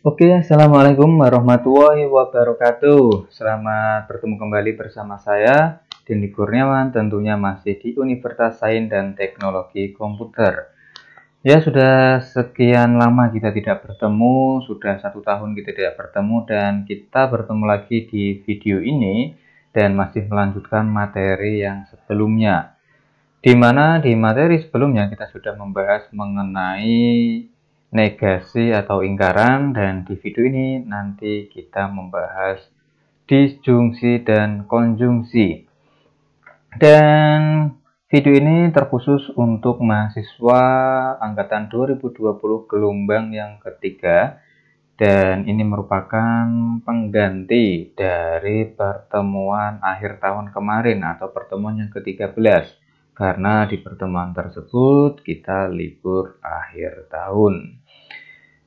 Oke, assalamualaikum warahmatullahi wabarakatuh. Selamat bertemu kembali bersama saya, Dini Kurniawan, tentunya masih di Universitas Sains dan Teknologi Komputer. Ya, sudah sekian lama kita tidak bertemu, sudah satu tahun kita tidak bertemu, dan kita bertemu lagi di video ini, dan masih melanjutkan materi yang sebelumnya. Di mana di materi sebelumnya kita sudah membahas mengenai negasi atau ingkaran dan di video ini nanti kita membahas disjungsi dan konjungsi dan video ini terkhusus untuk mahasiswa angkatan 2020 gelombang yang ketiga dan ini merupakan pengganti dari pertemuan akhir tahun kemarin atau pertemuan yang ke-13 karena di pertemuan tersebut kita libur akhir tahun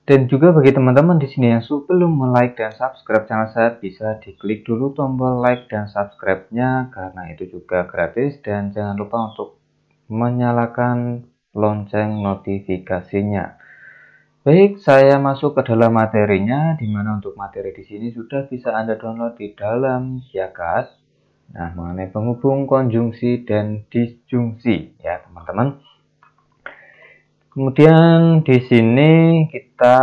dan juga bagi teman-teman di sini yang belum like dan subscribe channel saya bisa diklik dulu tombol like dan subscribe-nya karena itu juga gratis dan jangan lupa untuk menyalakan lonceng notifikasinya. Baik, saya masuk ke dalam materinya di mana untuk materi di sini sudah bisa Anda download di dalam siakas Nah, mengenai penghubung konjungsi dan disjungsi ya, teman-teman. Kemudian di sini kita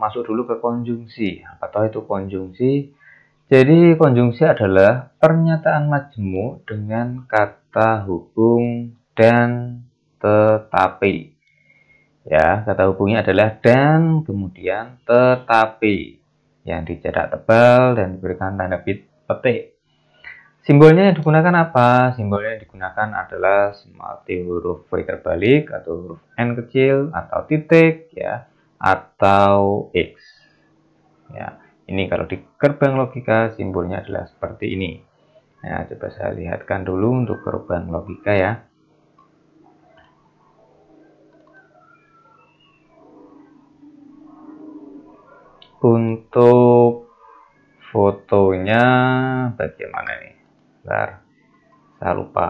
masuk dulu ke konjungsi. atau itu konjungsi? Jadi konjungsi adalah pernyataan majemuk dengan kata hubung dan tetapi. Ya, kata hubungnya adalah dan kemudian tetapi yang dicetak tebal dan diberikan tanda petik. Simbolnya yang digunakan apa? Simbolnya yang digunakan adalah seperti huruf V terbalik atau huruf N kecil atau titik ya atau X. Ya, ini kalau di gerbang logika simbolnya adalah seperti ini. Nah, coba saya lihatkan dulu untuk gerbang logika ya. Untuk fotonya bagaimana nih? sebentar saya lupa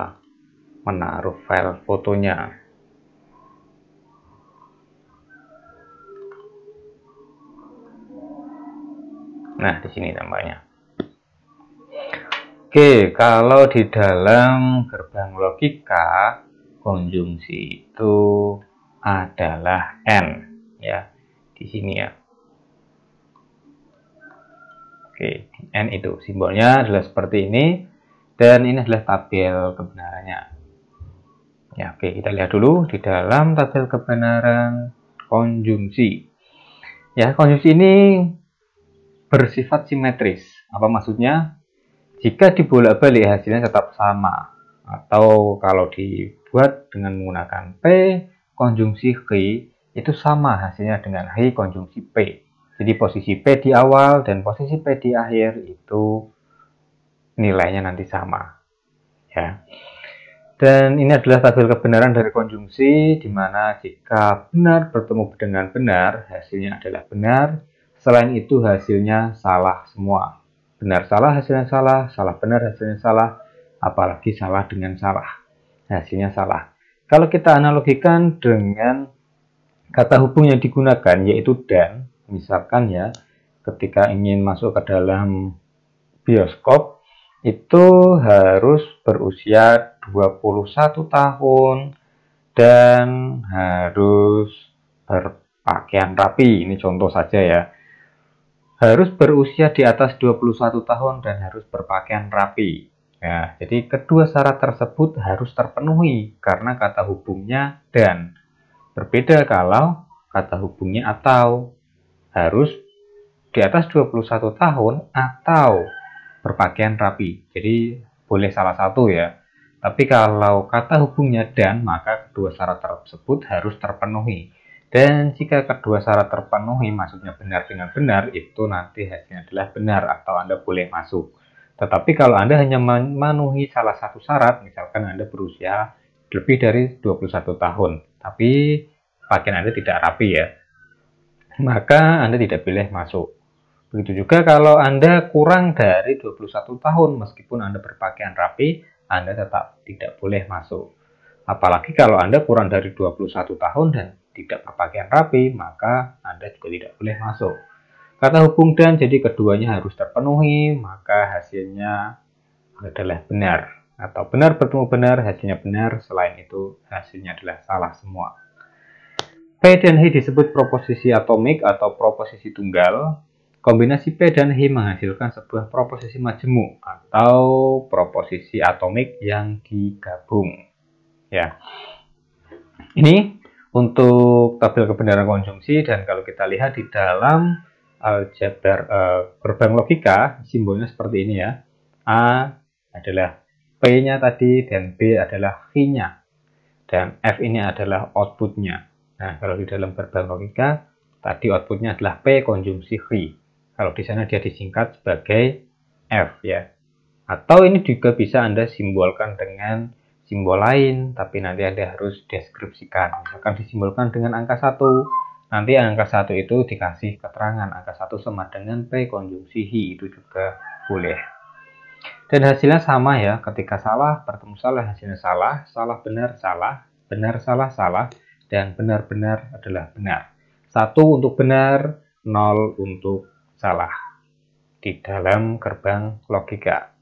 menaruh file fotonya nah di sini tambahnya Oke, kalau di dalam gerbang logika konjungsi itu adalah n ya di sini ya. Oke, n itu simbolnya adalah seperti ini. Dan ini adalah tabel kebenarannya. Ya, oke, kita lihat dulu di dalam tabel kebenaran konjungsi. Ya, konjungsi ini bersifat simetris. Apa maksudnya? Jika dibolak-balik hasilnya tetap sama. Atau kalau dibuat dengan menggunakan P, konjungsi Q itu sama hasilnya dengan H konjungsi P. Jadi posisi P di awal dan posisi P di akhir itu nilainya nanti sama. Ya. Dan ini adalah tabel kebenaran dari konjungsi, di mana jika benar bertemu dengan benar, hasilnya adalah benar. Selain itu hasilnya salah semua. Benar salah hasilnya salah, salah benar hasilnya salah, apalagi salah dengan salah. Hasilnya salah. Kalau kita analogikan dengan kata hubung yang digunakan, yaitu dan, misalkan ya, ketika ingin masuk ke dalam bioskop, itu harus berusia 21 tahun dan harus berpakaian rapi. Ini contoh saja ya. Harus berusia di atas 21 tahun dan harus berpakaian rapi. Ya, jadi kedua syarat tersebut harus terpenuhi karena kata hubungnya dan berbeda kalau kata hubungnya atau harus di atas 21 tahun atau berpakaian rapi. Jadi boleh salah satu ya. Tapi kalau kata hubungnya dan, maka kedua syarat tersebut harus terpenuhi. Dan jika kedua syarat terpenuhi, maksudnya benar dengan benar, itu nanti hasilnya adalah benar atau Anda boleh masuk. Tetapi kalau Anda hanya memenuhi salah satu syarat, misalkan Anda berusia lebih dari 21 tahun, tapi pakaian Anda tidak rapi ya, maka Anda tidak boleh masuk. Begitu juga kalau Anda kurang dari 21 tahun meskipun Anda berpakaian rapi, Anda tetap tidak boleh masuk. Apalagi kalau Anda kurang dari 21 tahun dan tidak berpakaian rapi, maka Anda juga tidak boleh masuk. Kata hubung dan jadi keduanya harus terpenuhi, maka hasilnya adalah benar. Atau benar bertemu benar, hasilnya benar, selain itu hasilnya adalah salah semua. P dan H disebut proposisi atomik atau proposisi tunggal Kombinasi P dan H menghasilkan sebuah proposisi majemuk atau proposisi atomik yang digabung. Ya. Ini untuk tabel kebenaran konjungsi dan kalau kita lihat di dalam aljabar uh, logika simbolnya seperti ini ya. A adalah P-nya tadi dan B adalah H-nya dan F ini adalah outputnya. Nah, kalau di dalam gerbang logika tadi outputnya adalah P konjungsi H. Kalau di sana dia disingkat sebagai F ya. Atau ini juga bisa Anda simbolkan dengan simbol lain, tapi nanti Anda harus deskripsikan. Misalkan disimbolkan dengan angka satu, nanti angka satu itu dikasih keterangan. Angka satu sama dengan P konjungsi h itu juga boleh. Dan hasilnya sama ya, ketika salah, bertemu salah, hasilnya salah, salah benar, salah, benar, salah, salah, dan benar-benar adalah benar. Satu untuk benar, nol untuk salah di dalam gerbang logika.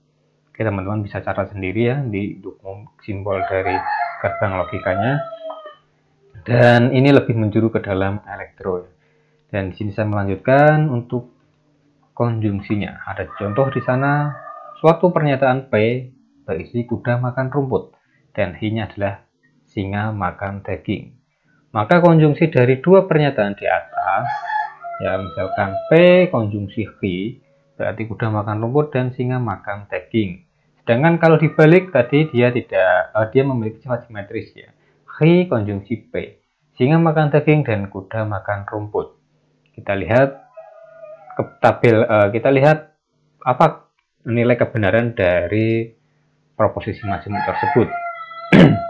Oke teman-teman bisa cara sendiri ya di dukung simbol dari gerbang logikanya. Dan ini lebih menjuru ke dalam elektro. Ya. Dan di sini saya melanjutkan untuk konjungsinya. Ada contoh di sana suatu pernyataan P berisi kuda makan rumput dan h nya adalah singa makan daging. Maka konjungsi dari dua pernyataan di atas ya misalkan P konjungsi V berarti kuda makan rumput dan singa makan daging sedangkan kalau dibalik tadi dia tidak uh, dia memiliki sifat simetris ya K konjungsi P singa makan daging dan kuda makan rumput kita lihat ke tabel uh, kita lihat apa nilai kebenaran dari proposisi masing tersebut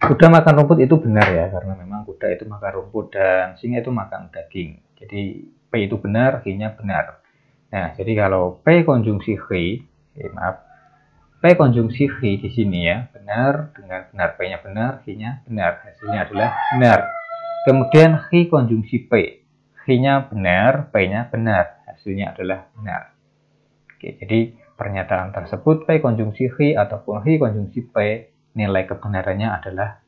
kuda makan rumput itu benar ya karena memang kuda itu makan rumput dan singa itu makan daging jadi P itu benar hinya nya benar nah jadi kalau P konjungsi H eh, maaf P konjungsi H di sini ya benar dengan benar P nya benar hinya nya benar hasilnya adalah benar kemudian H konjungsi P hinya nya benar P nya benar hasilnya adalah benar Oke, jadi pernyataan tersebut P konjungsi H ataupun H konjungsi P nilai kebenarannya adalah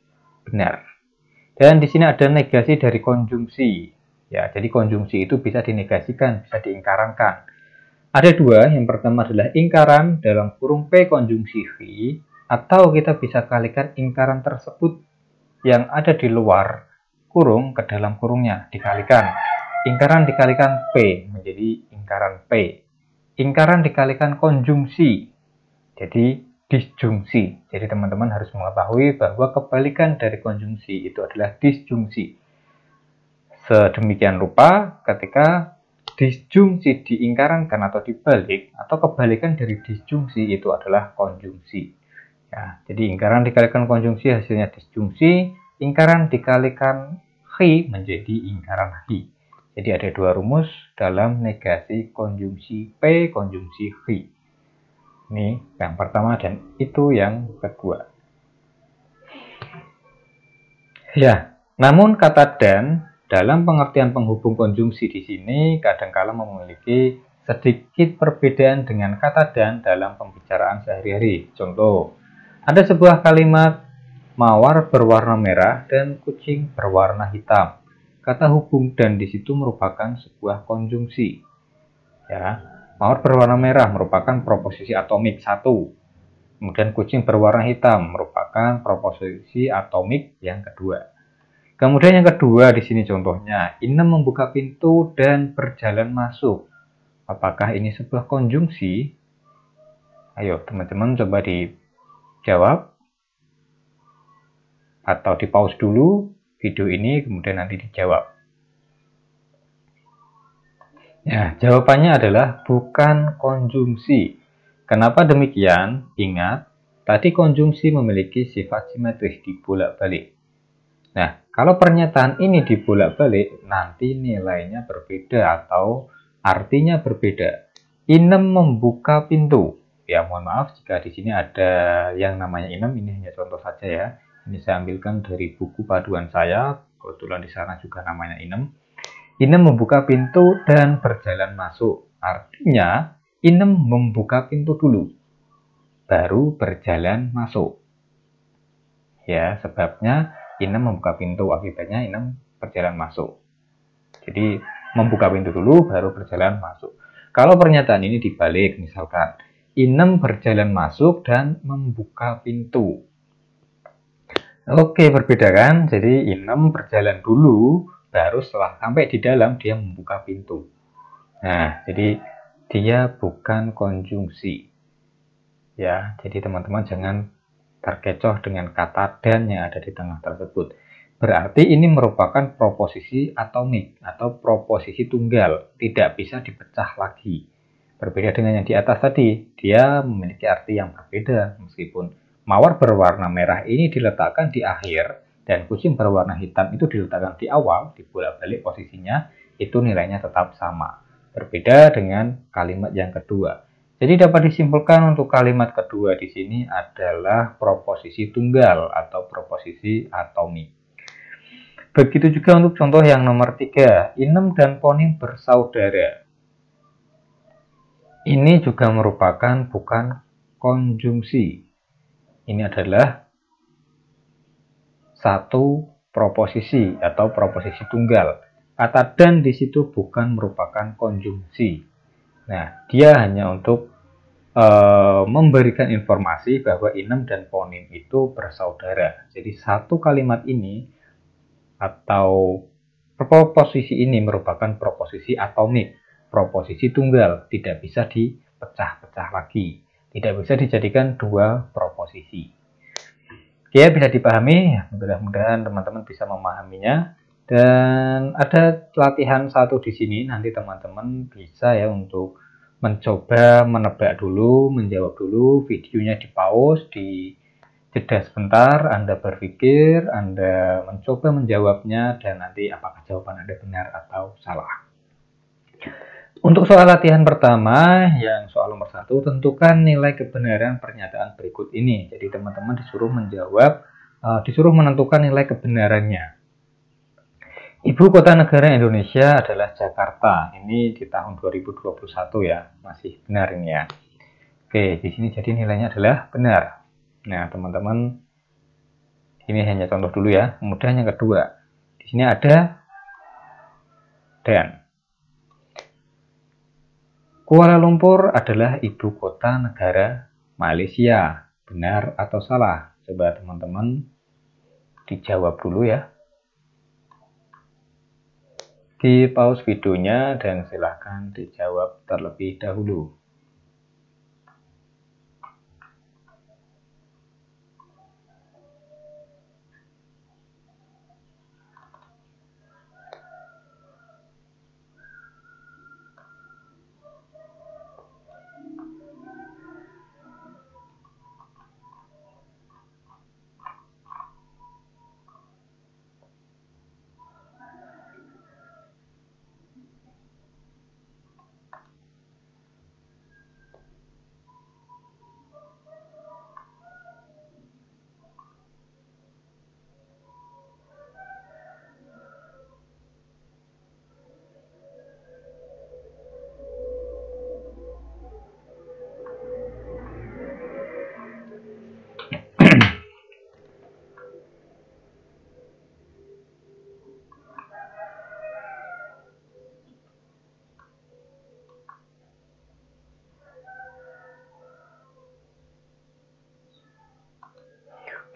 benar. Dan di sini ada negasi dari konjungsi. Ya, jadi konjungsi itu bisa dinegasikan, bisa diingkarankan. Ada dua, yang pertama adalah ingkaran dalam kurung P konjungsi V, atau kita bisa kalikan ingkaran tersebut yang ada di luar kurung ke dalam kurungnya, dikalikan. Ingkaran dikalikan P menjadi ingkaran P. Ingkaran dikalikan konjungsi, jadi disjungsi. Jadi teman-teman harus mengetahui bahwa kebalikan dari konjungsi itu adalah disjungsi. Sedemikian rupa ketika disjungsi diingkarankan atau dibalik atau kebalikan dari disjungsi itu adalah konjungsi. Ya, jadi ingkaran dikalikan konjungsi hasilnya disjungsi, ingkaran dikalikan hi menjadi ingkaran hi. Jadi ada dua rumus dalam negasi konjungsi P konjungsi hi. Ini yang pertama dan itu yang kedua. Ya, namun kata dan dalam pengertian penghubung konjungsi di sini kadangkala memiliki sedikit perbedaan dengan kata dan dalam pembicaraan sehari-hari. Contoh, ada sebuah kalimat mawar berwarna merah dan kucing berwarna hitam. Kata hubung dan di situ merupakan sebuah konjungsi. Ya, Mawar berwarna merah merupakan proposisi atomik 1. Kemudian kucing berwarna hitam merupakan proposisi atomik yang kedua. Kemudian yang kedua di sini contohnya, ini membuka pintu dan berjalan masuk. Apakah ini sebuah konjungsi? Ayo teman-teman coba dijawab. Atau di pause dulu video ini kemudian nanti dijawab. Ya, jawabannya adalah bukan konjungsi. Kenapa demikian? Ingat, tadi konjungsi memiliki sifat simetris dibolak-balik. Nah, kalau pernyataan ini dibolak-balik, nanti nilainya berbeda atau artinya berbeda. Inem membuka pintu. Ya, mohon maaf jika di sini ada yang namanya inem, ini hanya contoh saja ya. Ini saya ambilkan dari buku paduan saya, kebetulan di sana juga namanya inem. Inem membuka pintu dan berjalan masuk. Artinya, Inem membuka pintu dulu, baru berjalan masuk. Ya, sebabnya Inem membuka pintu, akibatnya Inem berjalan masuk. Jadi, membuka pintu dulu, baru berjalan masuk. Kalau pernyataan ini dibalik, misalkan Inem berjalan masuk dan membuka pintu. Oke, berbeda kan? Jadi Inem berjalan dulu, baru setelah sampai di dalam dia membuka pintu. Nah, jadi dia bukan konjungsi. Ya, jadi teman-teman jangan terkecoh dengan kata dan yang ada di tengah tersebut. Berarti ini merupakan proposisi atomik atau proposisi tunggal, tidak bisa dipecah lagi. Berbeda dengan yang di atas tadi, dia memiliki arti yang berbeda meskipun mawar berwarna merah ini diletakkan di akhir dan kucing berwarna hitam itu diletakkan di awal, dibolak-balik posisinya, itu nilainya tetap sama. Berbeda dengan kalimat yang kedua. Jadi dapat disimpulkan untuk kalimat kedua di sini adalah proposisi tunggal atau proposisi atomik. Begitu juga untuk contoh yang nomor tiga, Inem dan Ponim bersaudara. Ini juga merupakan bukan konjungsi. Ini adalah satu proposisi atau proposisi tunggal. Kata dan di situ bukan merupakan konjungsi. Nah, dia hanya untuk e, memberikan informasi bahwa inem dan ponim itu bersaudara. Jadi satu kalimat ini atau proposisi ini merupakan proposisi atomik, proposisi tunggal, tidak bisa dipecah-pecah lagi, tidak bisa dijadikan dua proposisi ya bisa dipahami mudah-mudahan teman-teman bisa memahaminya dan ada latihan satu di sini nanti teman-teman bisa ya untuk mencoba menebak dulu menjawab dulu videonya di pause di jeda sebentar Anda berpikir Anda mencoba menjawabnya dan nanti apakah jawaban Anda benar atau salah untuk soal latihan pertama, yang soal nomor satu, tentukan nilai kebenaran pernyataan berikut ini. Jadi teman-teman disuruh menjawab, uh, disuruh menentukan nilai kebenarannya. Ibu kota negara Indonesia adalah Jakarta. Ini di tahun 2021 ya, masih benar ini ya. Oke, di sini jadi nilainya adalah benar. Nah, teman-teman, ini hanya contoh dulu ya. Kemudian yang kedua, di sini ada dan. Kuala Lumpur adalah ibu kota negara Malaysia. Benar atau salah? Coba teman-teman dijawab dulu ya. Di pause videonya dan silahkan dijawab terlebih dahulu.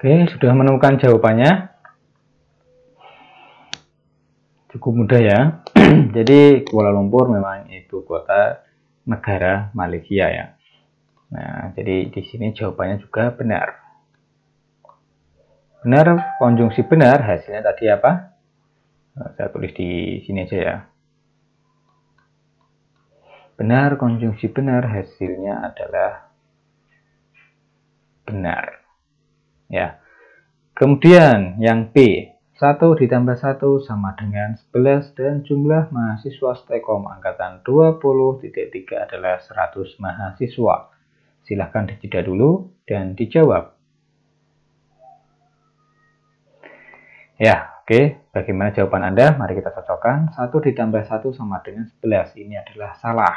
Oke, sudah menemukan jawabannya. Cukup mudah ya. Jadi Kuala Lumpur memang itu kota negara Malaysia ya. Nah, jadi di sini jawabannya juga benar. Benar, konjungsi benar, hasilnya tadi apa? Nah, saya tulis di sini aja ya. Benar, konjungsi benar, hasilnya adalah benar ya. Kemudian yang B, 1 ditambah 1 sama dengan 11 dan jumlah mahasiswa STEKOM angkatan 20.3 adalah 100 mahasiswa. Silahkan dijeda dulu dan dijawab. Ya, oke. Okay. Bagaimana jawaban Anda? Mari kita cocokkan. 1 ditambah 1 sama dengan 11. Ini adalah salah.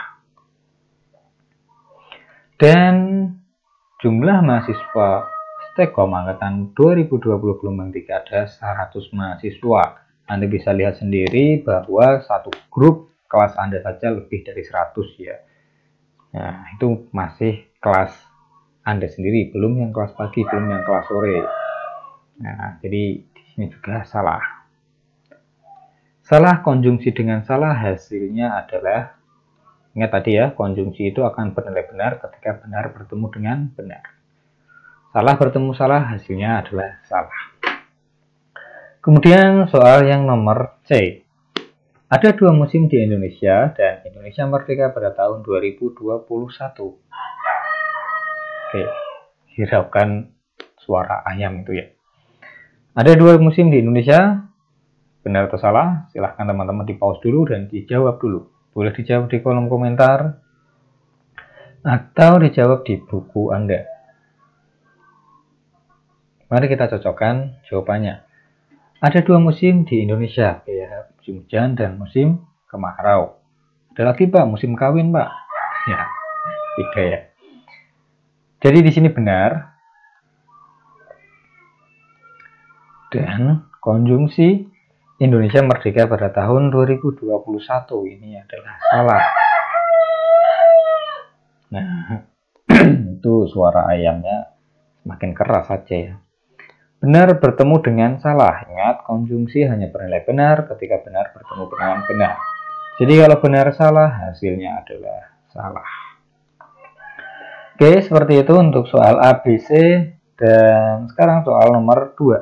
Dan jumlah mahasiswa Stekom angkatan 2020 gelombang 3 ada 100 mahasiswa. Anda bisa lihat sendiri bahwa satu grup kelas Anda saja lebih dari 100 ya. Nah, itu masih kelas Anda sendiri, belum yang kelas pagi, belum yang kelas sore. Nah, jadi di sini juga salah. Salah konjungsi dengan salah hasilnya adalah Ingat tadi ya, konjungsi itu akan benar benar ketika benar bertemu dengan benar. Salah bertemu salah, hasilnya adalah salah. Kemudian soal yang nomor C. Ada dua musim di Indonesia dan Indonesia merdeka pada tahun 2021. Oke, hiraukan suara ayam itu ya. Ada dua musim di Indonesia, benar atau salah, silahkan teman-teman di pause dulu dan dijawab dulu. Boleh dijawab di kolom komentar atau dijawab di buku Anda. Mari kita cocokkan jawabannya. Ada dua musim di Indonesia, ya, musim hujan dan musim kemarau. Ada lagi Pak, musim kawin Pak. Ya, tiga ya. Jadi di sini benar. Dan konjungsi Indonesia merdeka pada tahun 2021 ini adalah salah. Nah, itu suara ayamnya makin keras saja ya. Benar bertemu dengan salah. Ingat, konjungsi hanya bernilai benar ketika benar bertemu dengan benar. Jadi kalau benar salah, hasilnya adalah salah. Oke, seperti itu untuk soal ABC dan sekarang soal nomor 2.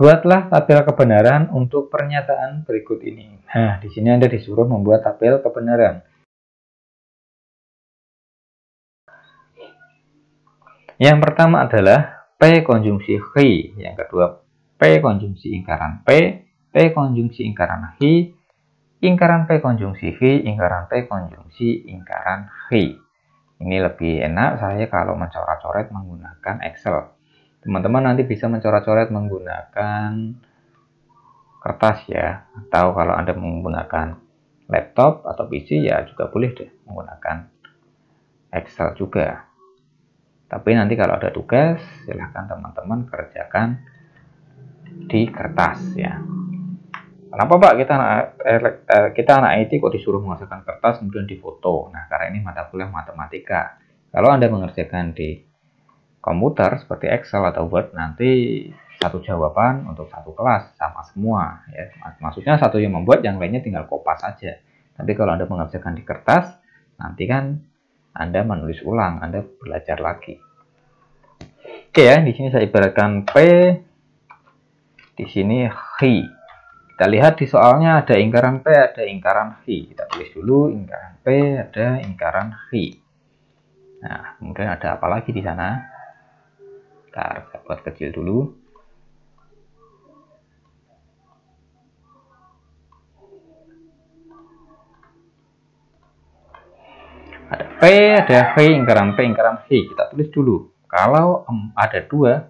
Buatlah tabel kebenaran untuk pernyataan berikut ini. Nah, di sini Anda disuruh membuat tabel kebenaran. Yang pertama adalah P konjungsi hi, yang kedua P konjungsi ingkaran P, P konjungsi ingkaran H ingkaran P konjungsi hi, ingkaran P konjungsi ingkaran H Ini lebih enak saya kalau mencoret-coret menggunakan Excel. Teman-teman nanti bisa mencoret-coret menggunakan kertas ya, atau kalau Anda menggunakan laptop atau PC ya juga boleh deh menggunakan Excel juga. Tapi nanti kalau ada tugas, silahkan teman-teman kerjakan di kertas ya. Kenapa Pak kita anak eh, eh, kita anak IT kok disuruh mengerjakan kertas kemudian difoto? Nah karena ini mata kuliah matematika. Kalau anda mengerjakan di komputer seperti Excel atau Word nanti satu jawaban untuk satu kelas sama semua ya. Maksudnya satu yang membuat yang lainnya tinggal kopas saja. Tapi kalau anda mengerjakan di kertas nanti kan anda menulis ulang, Anda belajar lagi. Oke ya, di sini saya ibaratkan P, di sini h. Kita lihat di soalnya ada lingkaran P, ada lingkaran h. Kita tulis dulu lingkaran P, ada lingkaran h. Nah, kemudian ada apa lagi di sana? Kita saya buat kecil dulu. Ada P, ada V, ingkaran P, ingkaran H. Kita tulis dulu. Kalau ada dua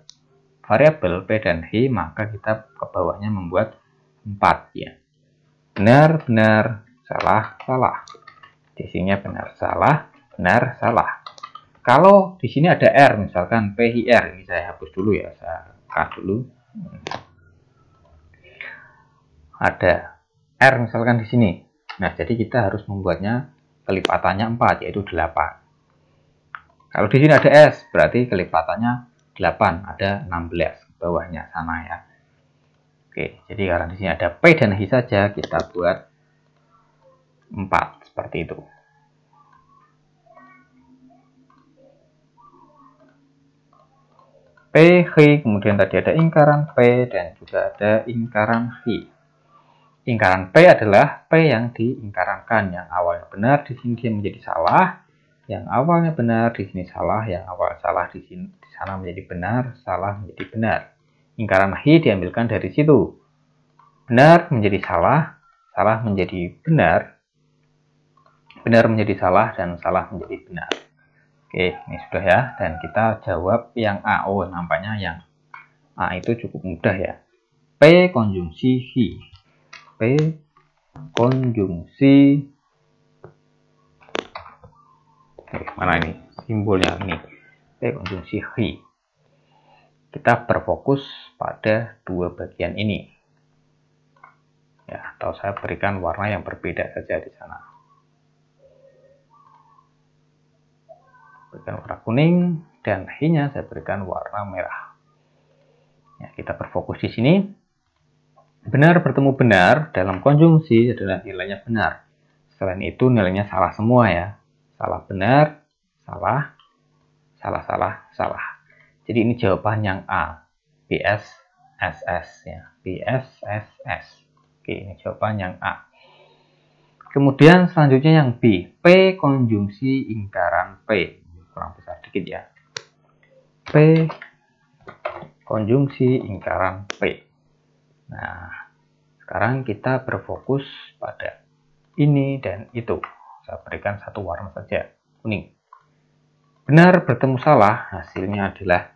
variabel P dan H, maka kita ke bawahnya membuat 4 ya. Benar, benar, salah, salah. Di sini benar, salah, benar, salah. Kalau di sini ada R, misalkan p r, ini saya hapus dulu ya, saya cut dulu. Ada R misalkan di sini. Nah, jadi kita harus membuatnya kelipatannya 4 yaitu 8 kalau di sini ada S berarti kelipatannya 8 ada 16 bawahnya sana ya Oke jadi karena di sini ada P dan H saja kita buat 4 seperti itu P, H, kemudian tadi ada ingkaran P dan juga ada ingkaran H. Ingkaran P adalah P yang diingkarankan. Yang awalnya benar di sini dia menjadi salah. Yang awalnya benar di sini salah. Yang awal salah di sini di sana menjadi benar. Salah menjadi benar. Ingkaran h diambilkan dari situ. Benar menjadi salah. Salah menjadi benar. Benar menjadi salah dan salah menjadi benar. Oke, ini sudah ya. Dan kita jawab yang A. Oh, nampaknya yang A itu cukup mudah ya. P konjungsi h P konjungsi eh, mana ini simbolnya ini P eh, konjungsi hi kita berfokus pada dua bagian ini ya atau saya berikan warna yang berbeda saja di sana berikan warna kuning dan H-nya saya berikan warna merah ya, kita berfokus di sini Benar bertemu benar dalam konjungsi adalah nilainya benar. Selain itu nilainya salah semua ya. Salah benar, salah, salah, salah, salah. Jadi ini jawaban yang A. s PS, s ya. s SS. Oke, ini jawaban yang A. Kemudian selanjutnya yang B. P konjungsi ingkaran P. Kurang besar dikit ya. P konjungsi ingkaran P. Nah, sekarang kita berfokus pada ini dan itu. Saya berikan satu warna saja, kuning. Benar bertemu salah, hasilnya adalah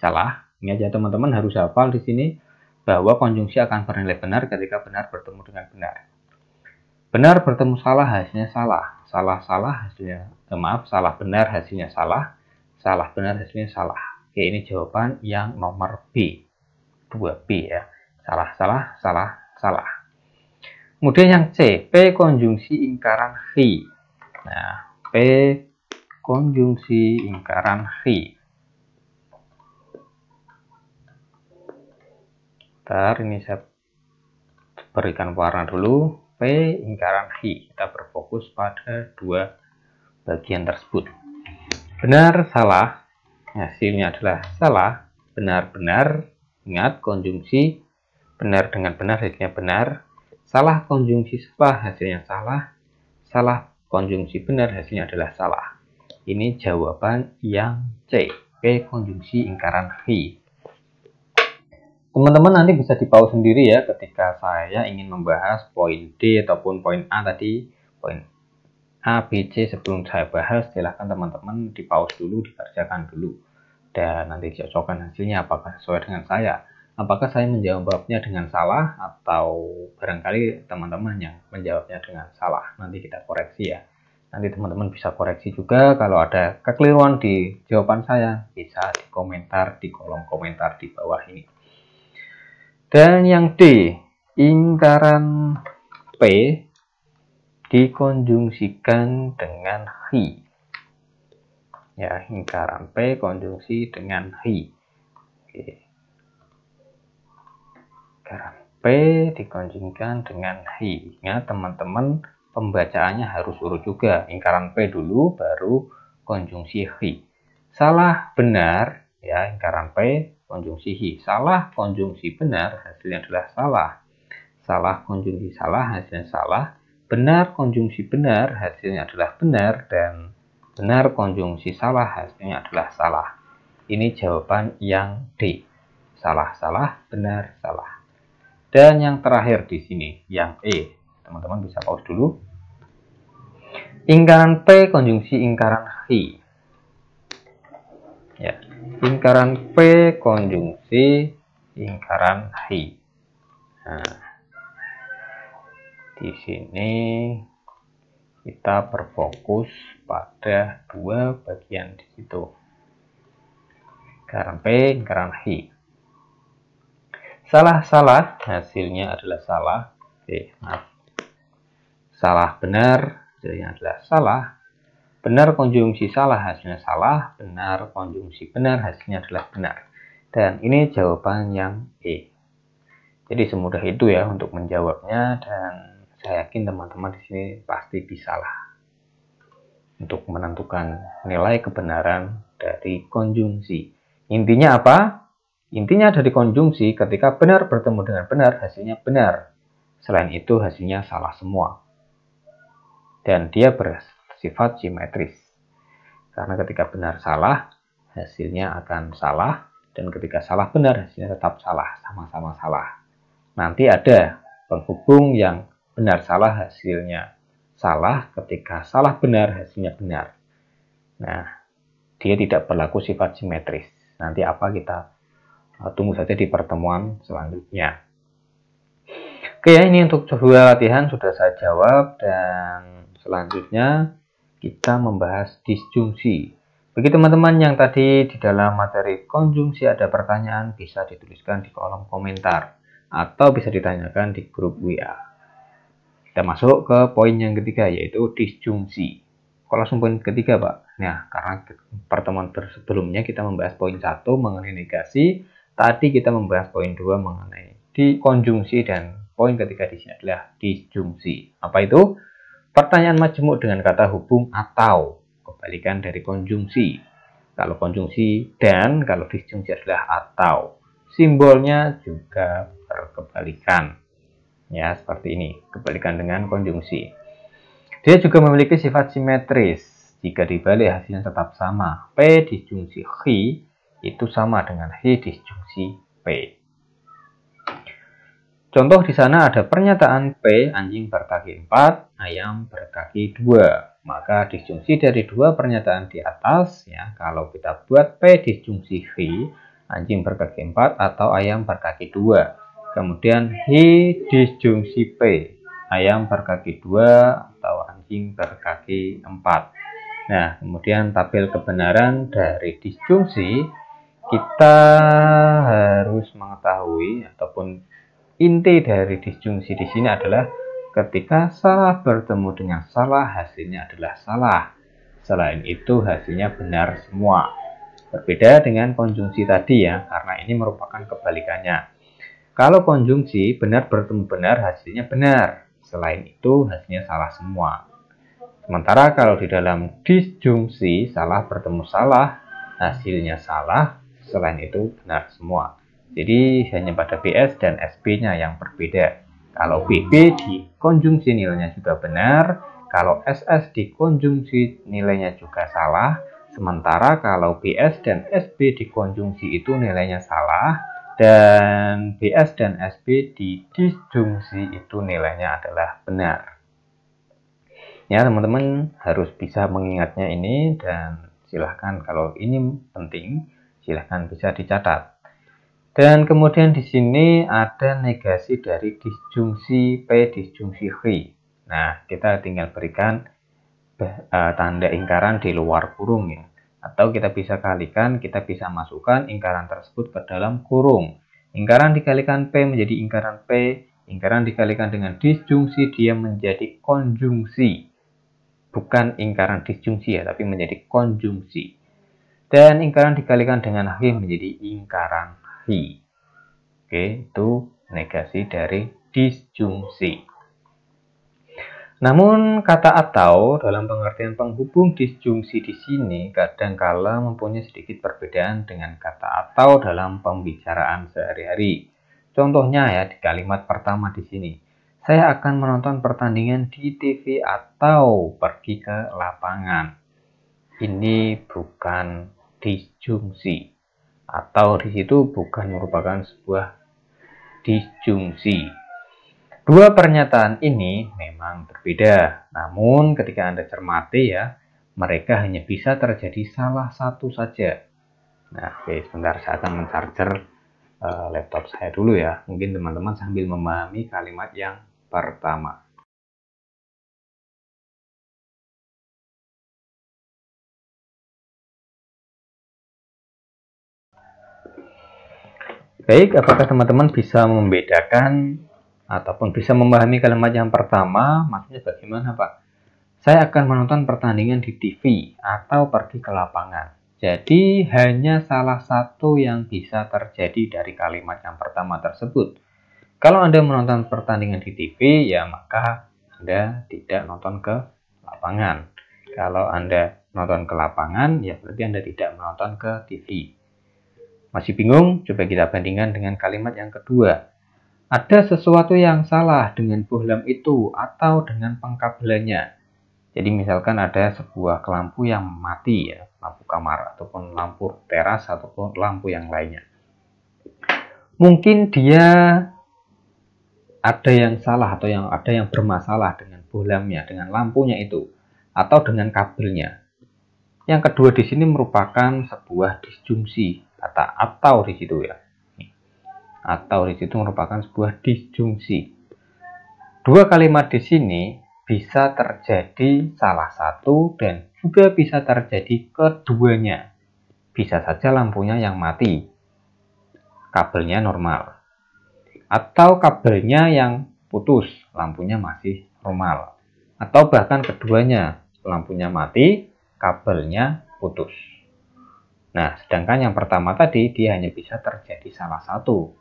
salah. Ini aja teman-teman harus hafal di sini bahwa konjungsi akan bernilai benar ketika benar bertemu dengan benar. Benar bertemu salah hasilnya salah, salah salah hasilnya eh, maaf salah benar hasilnya salah, salah benar hasilnya salah. Oke ini jawaban yang nomor B, 2B ya. Salah, salah, salah, salah. Kemudian yang C, P konjungsi ingkaran Hi. Nah, P konjungsi ingkaran Hi. Bentar, ini saya berikan warna dulu. P ingkaran Hi. Kita berfokus pada dua bagian tersebut. Benar, salah. Hasilnya adalah salah. Benar-benar. Ingat, konjungsi benar dengan benar hasilnya benar, salah konjungsi salah hasilnya salah, salah konjungsi benar hasilnya adalah salah. Ini jawaban yang C. P konjungsi ingkaran V Teman-teman nanti bisa dipause sendiri ya ketika saya ingin membahas poin D ataupun poin A tadi, poin A, B, C sebelum saya bahas, silahkan teman-teman dipause dulu, dikerjakan dulu. Dan nanti cocokkan hasilnya apakah sesuai dengan saya apakah saya menjawabnya dengan salah atau barangkali teman-teman yang menjawabnya dengan salah nanti kita koreksi ya nanti teman-teman bisa koreksi juga kalau ada kekeliruan di jawaban saya bisa di komentar di kolom komentar di bawah ini dan yang D ingkaran P dikonjungsikan dengan HI ya ingkaran P konjungsi dengan HI Oke sekarang P dikonjungkan dengan H. ingat teman-teman pembacaannya harus urut juga ingkaran P dulu baru konjungsi H. salah benar ya ingkaran P konjungsi H salah konjungsi benar hasilnya adalah salah salah konjungsi salah hasilnya salah benar konjungsi benar hasilnya adalah benar dan benar konjungsi salah hasilnya adalah salah ini jawaban yang D salah salah benar salah dan yang terakhir di sini, yang E. Teman-teman bisa pause dulu. Ingkaran P konjungsi ingkaran H. Ya, ingkaran P konjungsi ingkaran H. Nah, di sini kita berfokus pada dua bagian di situ. Ingkaran P, ingkaran H salah-salah hasilnya adalah salah oke maaf salah benar hasilnya adalah salah benar konjungsi salah hasilnya salah benar konjungsi benar hasilnya adalah benar dan ini jawaban yang E jadi semudah itu ya untuk menjawabnya dan saya yakin teman-teman di sini pasti bisa lah untuk menentukan nilai kebenaran dari konjungsi intinya apa Intinya dari konjungsi ketika benar bertemu dengan benar hasilnya benar. Selain itu hasilnya salah semua. Dan dia bersifat simetris. Karena ketika benar salah, hasilnya akan salah. Dan ketika salah benar, hasilnya tetap salah. Sama-sama salah. Nanti ada penghubung yang benar salah hasilnya salah. Ketika salah benar, hasilnya benar. Nah, dia tidak berlaku sifat simetris. Nanti apa kita Eh, tunggu saja di pertemuan selanjutnya. Oke ya, ini untuk dua latihan sudah saya jawab dan selanjutnya kita membahas disjungsi. Bagi teman-teman yang tadi di dalam materi konjungsi ada pertanyaan bisa dituliskan di kolom komentar atau bisa ditanyakan di grup WA. Kita masuk ke poin yang ketiga yaitu disjungsi. Kalau poin ketiga Pak, nah karena pertemuan sebelumnya kita membahas poin satu mengenai negasi, Tadi kita membahas poin dua mengenai dikonjungsi dan poin ketiga di sini adalah disjungsi. Apa itu? Pertanyaan majemuk dengan kata hubung atau kebalikan dari konjungsi. Kalau konjungsi dan kalau disjungsi adalah atau. Simbolnya juga berkebalikan. Ya, seperti ini, kebalikan dengan konjungsi. Dia juga memiliki sifat simetris. Jika dibalik hasilnya tetap sama. P disjungsi Q itu sama dengan h disjungsi P. Contoh di sana ada pernyataan P, anjing berkaki 4, ayam berkaki 2. Maka disjungsi dari dua pernyataan di atas, ya kalau kita buat P disjungsi H, anjing berkaki 4 atau ayam berkaki 2. Kemudian H disjungsi P, ayam berkaki 2 atau anjing berkaki 4. Nah, kemudian tabel kebenaran dari disjungsi kita harus mengetahui ataupun inti dari disjungsi di sini adalah ketika salah bertemu dengan salah hasilnya adalah salah. Selain itu hasilnya benar semua. Berbeda dengan konjungsi tadi ya, karena ini merupakan kebalikannya. Kalau konjungsi benar bertemu benar hasilnya benar. Selain itu hasilnya salah semua. Sementara kalau di dalam disjungsi salah bertemu salah, hasilnya salah, selain itu benar semua. Jadi hanya pada BS dan SB-nya yang berbeda. Kalau BB konjungsi nilainya juga benar, kalau SS di konjungsi nilainya juga salah, sementara kalau BS dan SB konjungsi itu nilainya salah, dan BS dan SB di disjungsi itu nilainya adalah benar. Ya, teman-teman harus bisa mengingatnya ini dan silahkan kalau ini penting silahkan bisa dicatat. Dan kemudian di sini ada negasi dari disjungsi P disjungsi Q. Nah, kita tinggal berikan eh, tanda ingkaran di luar kurung ya. Atau kita bisa kalikan, kita bisa masukkan ingkaran tersebut ke dalam kurung. Ingkaran dikalikan P menjadi ingkaran P, ingkaran dikalikan dengan disjungsi dia menjadi konjungsi. Bukan ingkaran disjungsi ya, tapi menjadi konjungsi dan ingkaran dikalikan dengan hi menjadi ingkaran hi. Oke, itu negasi dari disjungsi. Namun kata atau dalam pengertian penghubung disjungsi di sini kadangkala mempunyai sedikit perbedaan dengan kata atau dalam pembicaraan sehari-hari. Contohnya ya di kalimat pertama di sini. Saya akan menonton pertandingan di TV atau pergi ke lapangan. Ini bukan disjungsi atau di situ bukan merupakan sebuah disjungsi. Dua pernyataan ini memang berbeda, namun ketika Anda cermati ya, mereka hanya bisa terjadi salah satu saja. Nah, oke, sebentar saya akan mencharger uh, laptop saya dulu ya. Mungkin teman-teman sambil memahami kalimat yang pertama. Baik, apakah teman-teman bisa membedakan ataupun bisa memahami kalimat yang pertama? Maksudnya bagaimana, Pak? Saya akan menonton pertandingan di TV atau pergi ke lapangan. Jadi, hanya salah satu yang bisa terjadi dari kalimat yang pertama tersebut. Kalau Anda menonton pertandingan di TV, ya maka Anda tidak nonton ke lapangan. Kalau Anda nonton ke lapangan, ya berarti Anda tidak menonton ke TV. Masih bingung? Coba kita bandingkan dengan kalimat yang kedua. Ada sesuatu yang salah dengan bohlam itu atau dengan pengkabelannya. Jadi misalkan ada sebuah lampu yang mati ya, lampu kamar ataupun lampu teras ataupun lampu yang lainnya. Mungkin dia ada yang salah atau yang ada yang bermasalah dengan bohlamnya, dengan lampunya itu atau dengan kabelnya. Yang kedua di sini merupakan sebuah disjungsi kata atau di situ ya. Atau di situ merupakan sebuah disjungsi. Dua kalimat di sini bisa terjadi salah satu dan juga bisa terjadi keduanya. Bisa saja lampunya yang mati. Kabelnya normal. Atau kabelnya yang putus, lampunya masih normal. Atau bahkan keduanya, lampunya mati, kabelnya putus. Nah, sedangkan yang pertama tadi dia hanya bisa terjadi salah satu,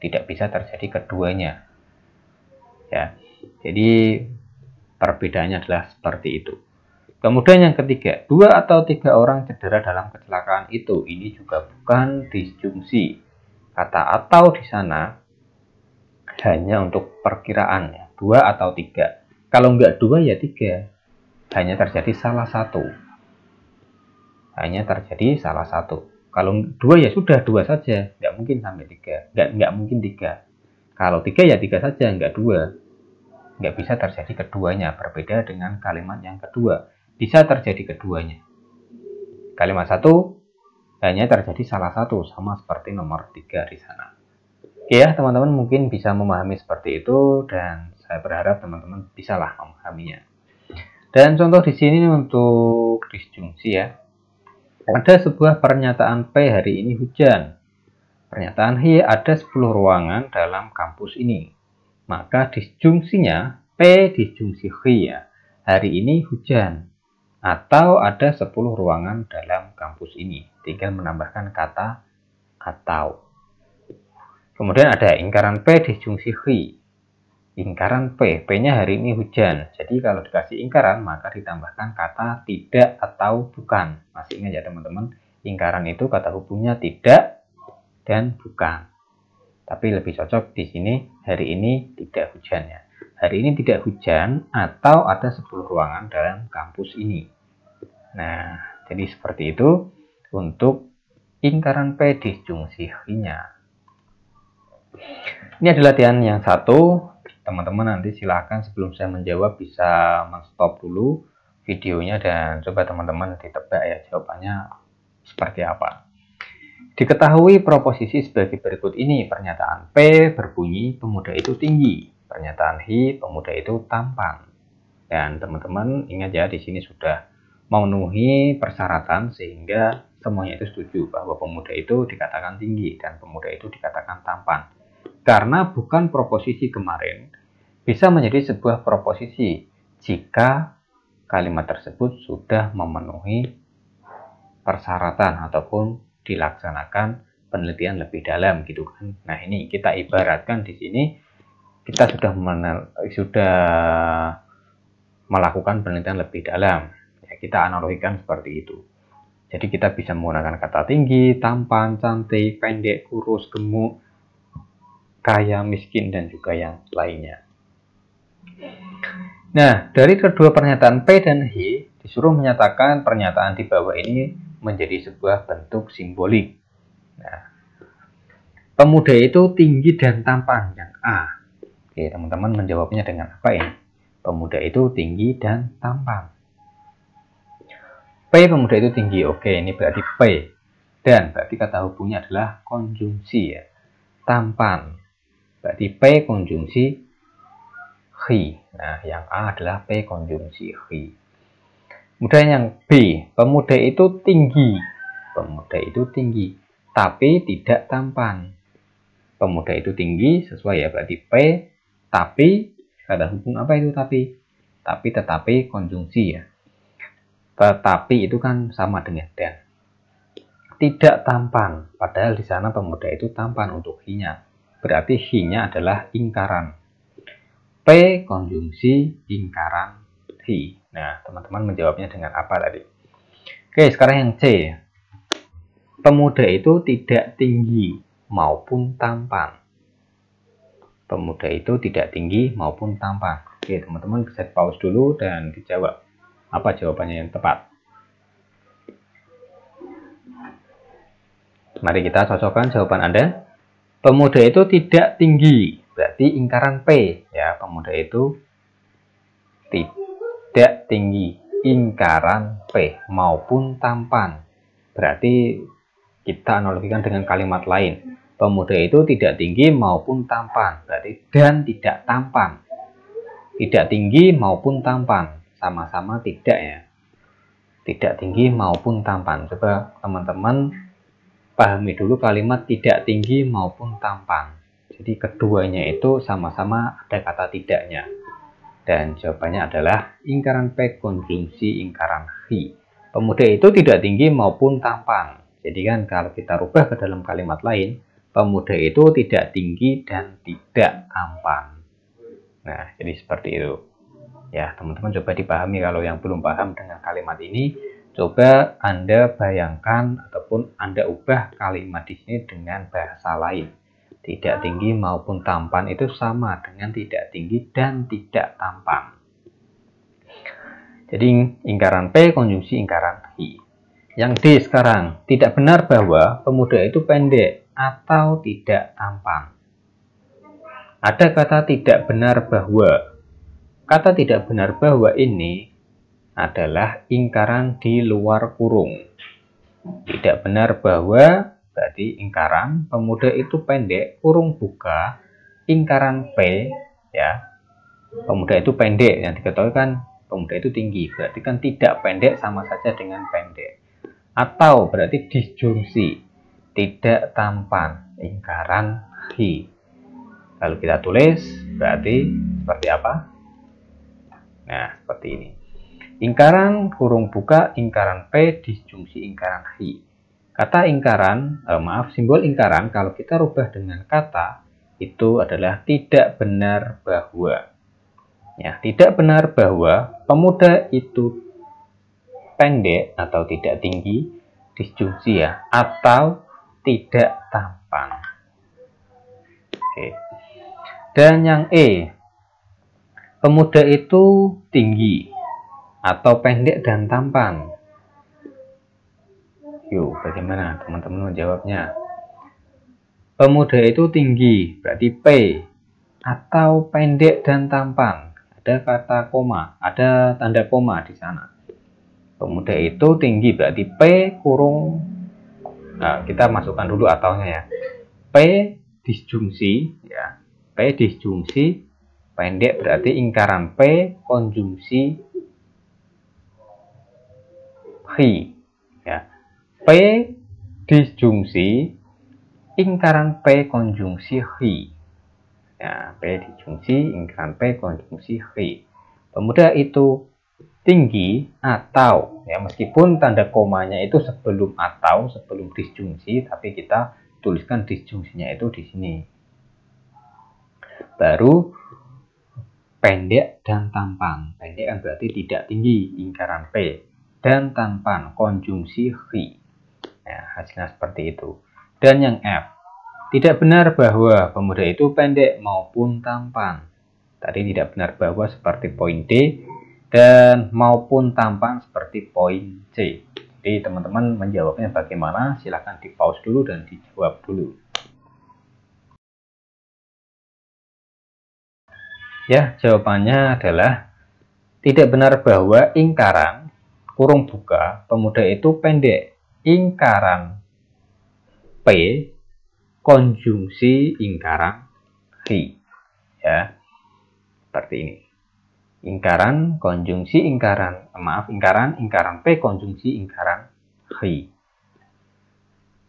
tidak bisa terjadi keduanya. Ya. Jadi perbedaannya adalah seperti itu. Kemudian yang ketiga, dua atau tiga orang cedera dalam kecelakaan itu. Ini juga bukan disjungsi. Kata atau di sana hanya untuk perkiraan ya. dua atau tiga. Kalau enggak dua ya tiga, hanya terjadi salah satu hanya terjadi salah satu. Kalau dua ya sudah dua saja, nggak mungkin sampai tiga, nggak nggak mungkin tiga. Kalau tiga ya tiga saja, nggak dua. Nggak bisa terjadi keduanya, berbeda dengan kalimat yang kedua. Bisa terjadi keduanya. Kalimat satu hanya terjadi salah satu, sama seperti nomor tiga di sana. Oke ya teman-teman mungkin bisa memahami seperti itu dan saya berharap teman-teman bisalah memahaminya. Dan contoh di sini untuk disjungsi ya. Ada sebuah pernyataan P hari ini hujan. Pernyataan H ada 10 ruangan dalam kampus ini. Maka disjungsinya P disjungsi H ya. Hari ini hujan. Atau ada 10 ruangan dalam kampus ini. Tinggal menambahkan kata atau. Kemudian ada ingkaran P disjungsi H ingkaran P. P-nya hari ini hujan. Jadi kalau dikasih ingkaran maka ditambahkan kata tidak atau bukan. Masih ingat ya teman-teman, ingkaran itu kata hubungnya tidak dan bukan. Tapi lebih cocok di sini hari ini tidak hujan ya. Hari ini tidak hujan atau ada 10 ruangan dalam kampus ini. Nah, jadi seperti itu untuk ingkaran P nya Ini adalah latihan yang satu teman-teman nanti silahkan sebelum saya menjawab bisa men dulu videonya dan coba teman-teman ditebak ya jawabannya seperti apa. Diketahui proposisi sebagai berikut ini, pernyataan P berbunyi pemuda itu tinggi, pernyataan h pemuda itu tampan. Dan teman-teman ingat ya di sini sudah memenuhi persyaratan sehingga semuanya itu setuju bahwa pemuda itu dikatakan tinggi dan pemuda itu dikatakan tampan karena bukan proposisi kemarin bisa menjadi sebuah proposisi jika kalimat tersebut sudah memenuhi persyaratan ataupun dilaksanakan penelitian lebih dalam gitu kan. Nah, ini kita ibaratkan di sini kita sudah sudah melakukan penelitian lebih dalam. Ya, kita analogikan seperti itu. Jadi kita bisa menggunakan kata tinggi, tampan, cantik, pendek, kurus, gemuk, kaya, miskin, dan juga yang lainnya. Nah, dari kedua pernyataan P dan H, disuruh menyatakan pernyataan di bawah ini menjadi sebuah bentuk simbolik. Nah, pemuda itu tinggi dan tampan, yang A. Oke, teman-teman menjawabnya dengan apa ini? Pemuda itu tinggi dan tampan. P pemuda itu tinggi, oke ini berarti P. Dan berarti kata hubungnya adalah konjungsi ya, tampan berarti P konjungsi hi nah yang A adalah P konjungsi hi kemudian yang B pemuda itu tinggi pemuda itu tinggi tapi tidak tampan pemuda itu tinggi sesuai ya berarti P tapi ada hubung apa itu tapi tapi tetapi konjungsi ya tetapi itu kan sama dengan dan tidak tampan padahal di sana pemuda itu tampan untuk hinya berarti hi-nya adalah ingkaran. P konjungsi ingkaran hi. Nah, teman-teman menjawabnya dengan apa tadi? Oke, sekarang yang C. Pemuda itu tidak tinggi maupun tampan. Pemuda itu tidak tinggi maupun tampan. Oke, teman-teman bisa pause dulu dan dijawab. Apa jawabannya yang tepat? Mari kita cocokkan jawaban Anda pemuda itu tidak tinggi, berarti ingkaran P ya, pemuda itu tidak tinggi, ingkaran P maupun tampan. Berarti kita analogikan dengan kalimat lain. Pemuda itu tidak tinggi maupun tampan, berarti dan tidak tampan. Tidak tinggi maupun tampan, sama-sama tidak ya. Tidak tinggi maupun tampan. Coba teman-teman pahami dulu kalimat tidak tinggi maupun tampan. Jadi keduanya itu sama-sama ada kata tidaknya. Dan jawabannya adalah ingkaran P konjungsi ingkaran H. Pemuda itu tidak tinggi maupun tampan. Jadi kan kalau kita rubah ke dalam kalimat lain, pemuda itu tidak tinggi dan tidak tampan. Nah, jadi seperti itu. Ya, teman-teman coba dipahami kalau yang belum paham dengan kalimat ini Coba Anda bayangkan ataupun Anda ubah kalimat di sini dengan bahasa lain. Tidak tinggi maupun tampan itu sama dengan tidak tinggi dan tidak tampan. Jadi ingkaran P konjungsi ingkaran I. Yang D sekarang, tidak benar bahwa pemuda itu pendek atau tidak tampan. Ada kata tidak benar bahwa. Kata tidak benar bahwa ini adalah ingkaran di luar kurung. Tidak benar bahwa berarti ingkaran pemuda itu pendek, kurung buka, ingkaran P ya. Pemuda itu pendek yang diketahui kan pemuda itu tinggi, berarti kan tidak pendek sama saja dengan pendek. Atau berarti disjungsi, tidak tampan, ingkaran hi. Lalu kita tulis berarti seperti apa? Nah, seperti ini. Ingkaran kurung buka ingkaran P disjungsi ingkaran H. Kata ingkaran, eh, maaf, simbol ingkaran kalau kita rubah dengan kata itu adalah tidak benar bahwa. Ya, tidak benar bahwa pemuda itu pendek atau tidak tinggi disjungsi ya atau tidak tampan. Oke. Dan yang E, pemuda itu tinggi atau pendek dan tampan? Yuk, bagaimana teman-teman menjawabnya? Pemuda itu tinggi, berarti P. Atau pendek dan tampan. Ada kata koma, ada tanda koma di sana. Pemuda itu tinggi, berarti P kurung. Nah, kita masukkan dulu ataunya ya. P disjungsi, ya. P disjungsi, pendek berarti ingkaran P, konjungsi khi ya p disjungsi ingkaran p konjungsi khi ya p disjungsi ingkaran p konjungsi khi pemuda itu tinggi atau ya meskipun tanda komanya itu sebelum atau sebelum disjungsi tapi kita tuliskan disjungsinya itu di sini baru pendek dan tampang pendek kan berarti tidak tinggi ingkaran P dan tanpa konjungsi hi. Nah, ya, hasilnya seperti itu. Dan yang F, tidak benar bahwa pemuda itu pendek maupun tampan. Tadi tidak benar bahwa seperti poin D dan maupun tampan seperti poin C. Jadi teman-teman menjawabnya bagaimana? Silahkan di pause dulu dan dijawab dulu. Ya, jawabannya adalah tidak benar bahwa ingkaran kurung buka pemuda itu pendek ingkaran P konjungsi ingkaran h ya seperti ini ingkaran konjungsi ingkaran maaf ingkaran ingkaran P konjungsi ingkaran h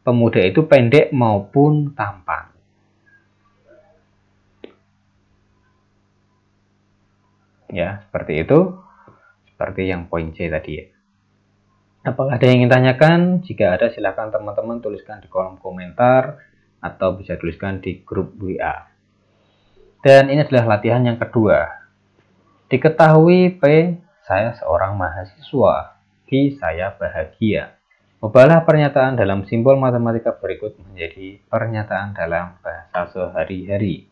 pemuda itu pendek maupun tampan ya seperti itu seperti yang poin C tadi ya Apakah ada yang ingin tanyakan? Jika ada, silahkan teman-teman tuliskan di kolom komentar atau bisa tuliskan di grup WA. Dan ini adalah latihan yang kedua. Diketahui P, saya seorang mahasiswa. G, saya bahagia. Ubahlah pernyataan dalam simbol matematika berikut menjadi pernyataan dalam bahasa sehari-hari.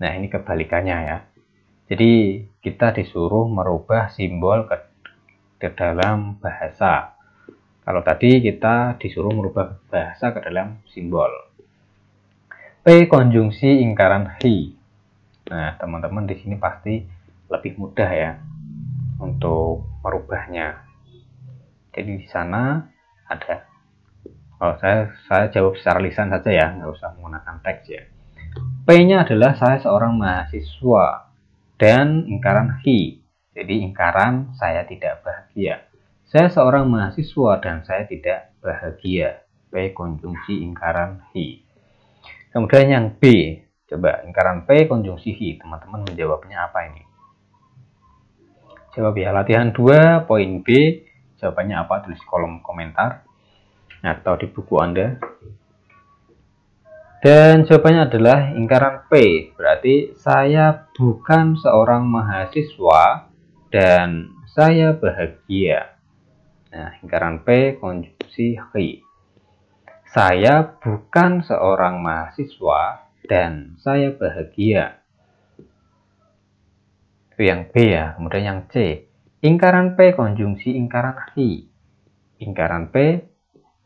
Nah, ini kebalikannya ya. Jadi, kita disuruh merubah simbol ke, ke dalam bahasa. Kalau tadi kita disuruh merubah bahasa ke dalam simbol. P konjungsi ingkaran hi. Nah, teman-teman di sini pasti lebih mudah ya untuk merubahnya. Jadi di sana ada. Kalau oh, saya saya jawab secara lisan saja ya, nggak usah menggunakan teks ya. P-nya adalah saya seorang mahasiswa dan ingkaran hi. Jadi ingkaran saya tidak bahagia. Saya seorang mahasiswa dan saya tidak bahagia. P konjungsi ingkaran hi. Kemudian yang B, coba ingkaran P konjungsi hi. Teman-teman menjawabnya apa ini? Jawab ya, latihan 2, poin B, jawabannya apa? Tulis kolom komentar atau di buku Anda. Dan jawabannya adalah ingkaran P, berarti saya bukan seorang mahasiswa dan saya bahagia. Nah, lingkaran P konjungsi ri. Saya bukan seorang mahasiswa dan saya bahagia. Itu yang B ya, kemudian yang C. Lingkaran P konjungsi lingkaran ri. Lingkaran P,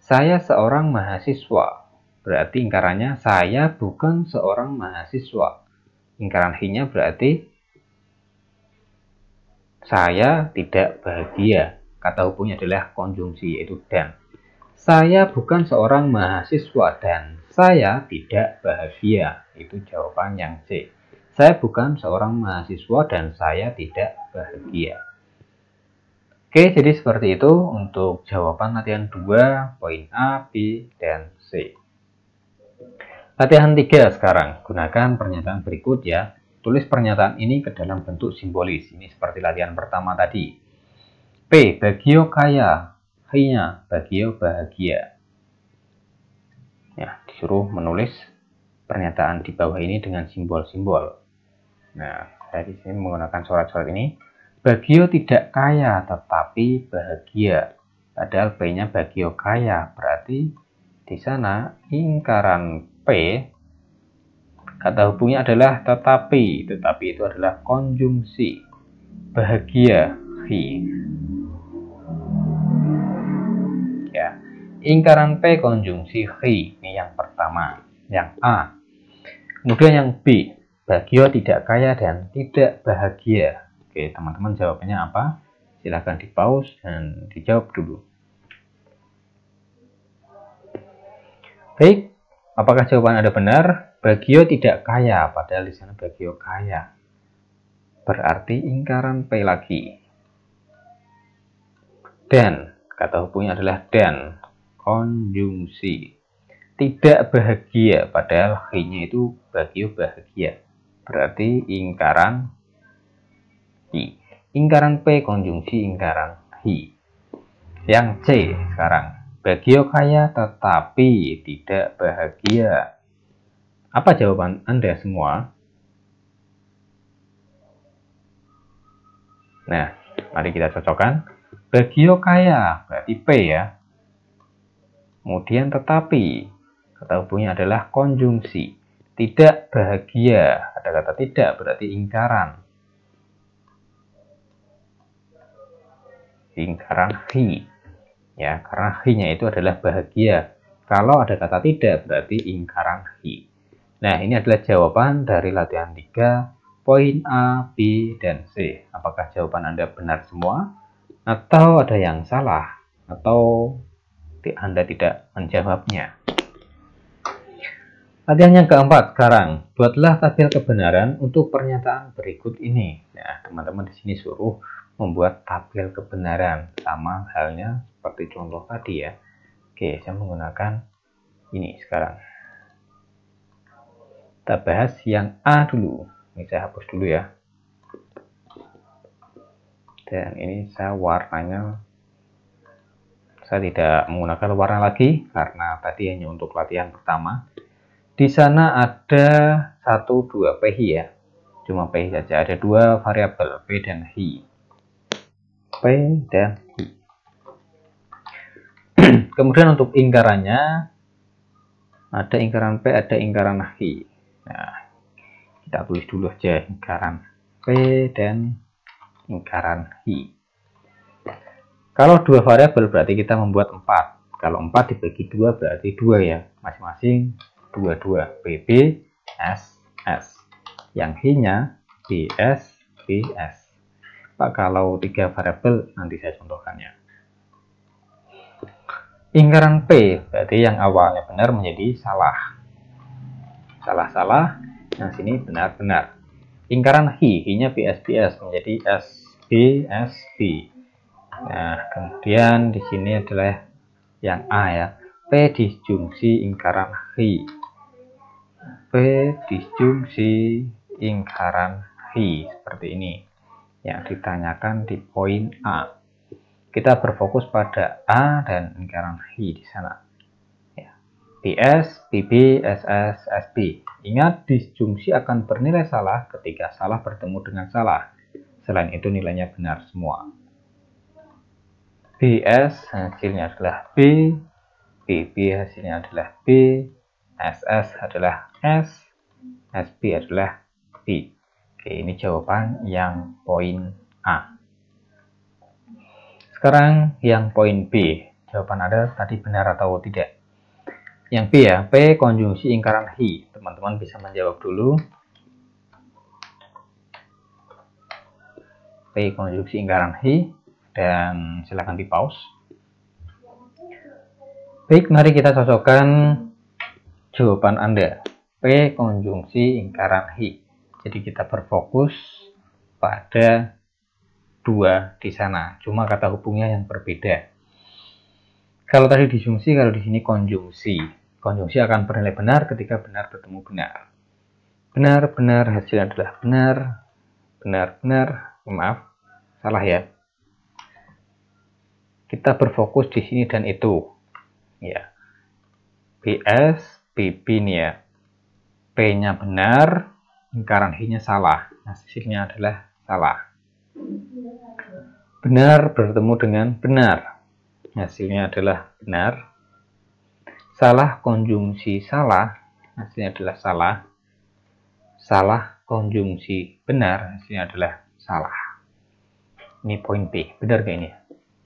saya seorang mahasiswa. Berarti lingkarannya saya bukan seorang mahasiswa. Lingkaran hi-nya berarti saya tidak bahagia Kata hubungnya adalah konjungsi yaitu dan. Saya bukan seorang mahasiswa dan saya tidak bahagia. Itu jawaban yang C. Saya bukan seorang mahasiswa dan saya tidak bahagia. Oke, jadi seperti itu untuk jawaban latihan 2, poin A, B, dan C. Latihan 3 sekarang, gunakan pernyataan berikut ya. Tulis pernyataan ini ke dalam bentuk simbolis. Ini seperti latihan pertama tadi. P. Bagio kaya. Hanya bagio bahagia. Ya, disuruh menulis pernyataan di bawah ini dengan simbol-simbol. Nah, saya di sini menggunakan surat-surat ini. Bagio tidak kaya, tetapi bahagia. Padahal P-nya bagio kaya, berarti di sana ingkaran P kata hubungnya adalah tetapi, tetapi itu adalah konjungsi bahagia hi. ingkaran P konjungsi h ini yang pertama, yang A. Kemudian yang B, bagio tidak kaya dan tidak bahagia. Oke, teman-teman jawabannya apa? Silahkan di pause dan dijawab dulu. Baik, apakah jawaban ada benar? Bagio tidak kaya, padahal di sana bagio kaya. Berarti ingkaran P lagi. Dan, kata hubungnya adalah dan konjungsi tidak bahagia padahal hinya itu bagio bahagia berarti ingkaran i ingkaran p konjungsi ingkaran hi yang c sekarang bagio kaya tetapi tidak bahagia apa jawaban anda semua nah mari kita cocokkan bagio kaya berarti p ya Kemudian tetapi, kata hubungnya adalah konjungsi. Tidak bahagia, ada kata tidak berarti ingkaran. Ingkaran hi. Ya, karena hi-nya itu adalah bahagia. Kalau ada kata tidak berarti ingkaran hi. Nah, ini adalah jawaban dari latihan 3 poin A, B, dan C. Apakah jawaban Anda benar semua? Atau ada yang salah? Atau anda tidak menjawabnya. Latihan yang keempat, sekarang buatlah tabel kebenaran untuk pernyataan berikut ini. Nah, teman-teman di sini suruh membuat tabel kebenaran sama halnya seperti contoh tadi ya. Oke, saya menggunakan ini sekarang. Kita bahas yang A dulu. Ini saya hapus dulu ya. Dan ini saya warnanya saya tidak menggunakan warna lagi karena tadi hanya untuk latihan pertama di sana ada satu dua PHI ya cuma PHI saja ada dua variabel P dan HI P dan HI kemudian untuk ingkarannya ada ingkaran P ada ingkaran HI nah, kita tulis dulu aja ingkaran P dan ingkaran HI kalau dua variabel berarti kita membuat 4. Kalau 4 dibagi 2 berarti 2 ya. Masing-masing 22. BB, S, S. Yang I-nya BS, BS. Pak, kalau tiga variabel nanti saya contohkannya. Lingkaran P berarti yang awalnya benar menjadi salah. Salah-salah, yang sini benar-benar. Lingkaran h h nya S menjadi S S b Nah, kemudian di sini adalah yang A ya. P disjungsi ingkaran Hi. P disjungsi ingkaran Hi seperti ini. Yang ditanyakan di poin A. Kita berfokus pada A dan ingkaran Hi di sana. Ya. PS, PB, SS, SP. Ingat disjungsi akan bernilai salah ketika salah bertemu dengan salah. Selain itu nilainya benar semua. BS hasilnya adalah B, BB hasilnya adalah B, SS adalah S, SB adalah B. Oke, ini jawaban yang poin A. Sekarang yang poin B. Jawaban ada tadi benar atau tidak? Yang B ya, P konjungsi ingkaran H. Teman-teman bisa menjawab dulu. P konjungsi ingkaran H dan silakan di pause. Baik, mari kita cocokkan jawaban Anda. P konjungsi ingkaran Hi. Jadi kita berfokus pada dua di sana, cuma kata hubungnya yang berbeda. Kalau tadi disjungsi, kalau di sini konjungsi. Konjungsi akan bernilai benar ketika benar bertemu benar. Benar, benar, hasilnya adalah benar, benar, benar, maaf, salah ya, kita berfokus di sini dan itu ya PS PP nih ya P nya benar lingkaran H nya salah hasilnya nah, adalah salah benar bertemu dengan benar hasilnya adalah benar salah konjungsi salah hasilnya adalah salah salah konjungsi benar hasilnya adalah salah ini poin P benar gak ini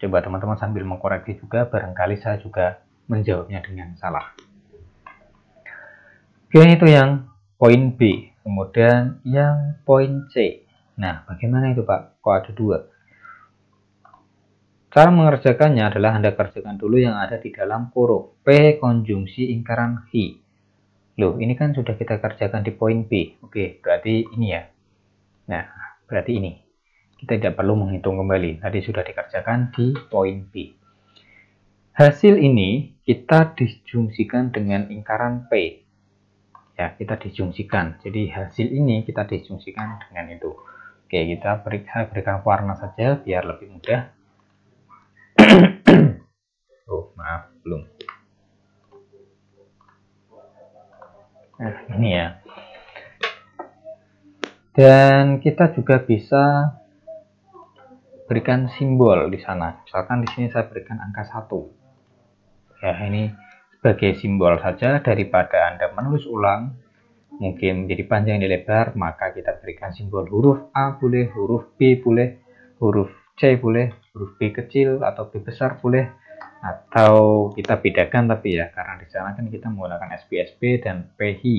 Coba teman-teman sambil mengkoreksi juga, barangkali saya juga menjawabnya dengan salah. Oke, itu yang poin B. Kemudian yang poin C. Nah, bagaimana itu Pak? Kok ada dua? Cara mengerjakannya adalah Anda kerjakan dulu yang ada di dalam kurung. P konjungsi ingkaran V. Loh, ini kan sudah kita kerjakan di poin B. Oke, berarti ini ya. Nah, berarti ini. Kita tidak perlu menghitung kembali, tadi sudah dikerjakan di poin B. Hasil ini kita disjungsikan dengan ingkaran P. Ya, kita disjungsikan, Jadi hasil ini kita disjungsikan dengan itu. Oke, kita periksa berikan warna saja biar lebih mudah. oh, maaf, belum. Nah, ini ya. Dan kita juga bisa berikan simbol di sana. Misalkan di sini saya berikan angka 1. Ya, ini sebagai simbol saja daripada Anda menulis ulang mungkin jadi panjang di lebar, maka kita berikan simbol huruf A boleh, huruf B boleh, huruf C boleh, huruf B kecil atau B besar boleh, atau kita bedakan tapi ya, karena di sana kan kita menggunakan SPSP dan PHI,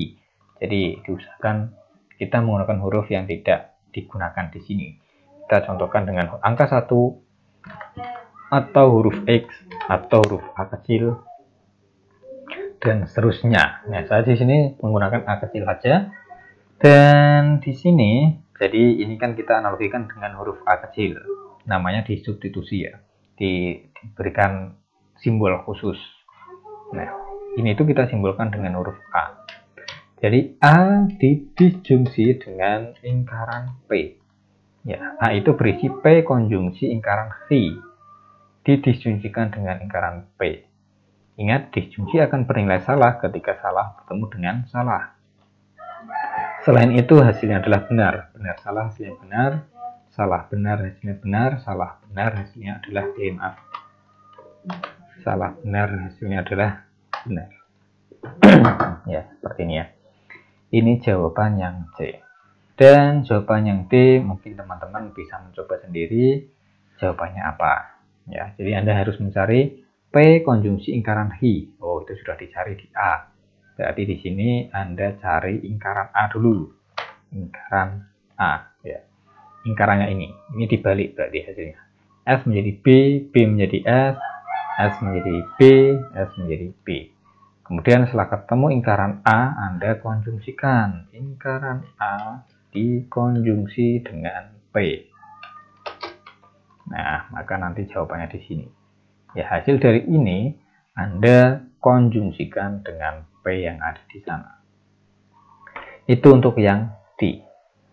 jadi diusahakan kita menggunakan huruf yang tidak digunakan di sini kita contohkan dengan angka 1 atau huruf X atau huruf A kecil dan seterusnya. Nah, saya di sini menggunakan A kecil saja. Dan di sini, jadi ini kan kita analogikan dengan huruf A kecil. Namanya disubstitusi ya. Di, diberikan simbol khusus. Nah, ini itu kita simbolkan dengan huruf A. Jadi A di disjungsi dengan lingkaran P. Ya, A nah, itu berisi P konjungsi ingkaran V. Didisjungsikan dengan ingkaran P. Ingat, disjungsi akan bernilai salah ketika salah bertemu dengan salah. Selain itu, hasilnya adalah benar. Benar salah hasilnya benar. Salah benar hasilnya benar. Salah benar hasilnya adalah D, Salah benar hasilnya adalah benar. ya, seperti ini ya. Ini jawaban yang C. Dan jawaban yang D mungkin teman-teman bisa mencoba sendiri jawabannya apa. Ya, jadi Anda harus mencari P konjungsi ingkaran H. Oh, itu sudah dicari di A. Berarti di sini Anda cari ingkaran A dulu. Ingkaran A, ya. Ingkarannya ini. Ini dibalik berarti hasilnya. S menjadi B, B menjadi S, S menjadi B, S menjadi B. Kemudian setelah ketemu ingkaran A, Anda konjungsikan ingkaran A dikonjungsi dengan P. Nah, maka nanti jawabannya di sini. Ya, hasil dari ini Anda konjungsikan dengan P yang ada di sana. Itu untuk yang D.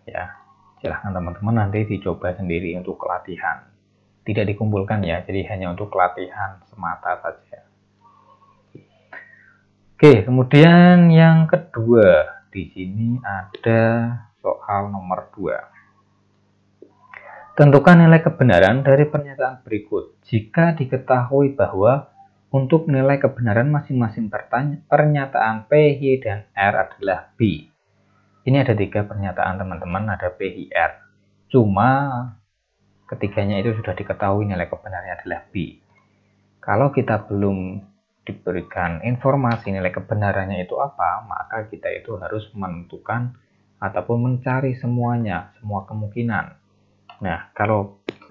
Ya, silahkan teman-teman nanti dicoba sendiri untuk latihan. Tidak dikumpulkan ya, jadi hanya untuk latihan semata saja. Oke, kemudian yang kedua, di sini ada soal nomor 2. Tentukan nilai kebenaran dari pernyataan berikut. Jika diketahui bahwa untuk nilai kebenaran masing-masing pernyataan P, Y, dan R adalah B. Ini ada tiga pernyataan teman-teman, ada P, Y, R. Cuma ketiganya itu sudah diketahui nilai kebenarannya adalah B. Kalau kita belum diberikan informasi nilai kebenarannya itu apa, maka kita itu harus menentukan ataupun mencari semuanya, semua kemungkinan. Nah, kalau p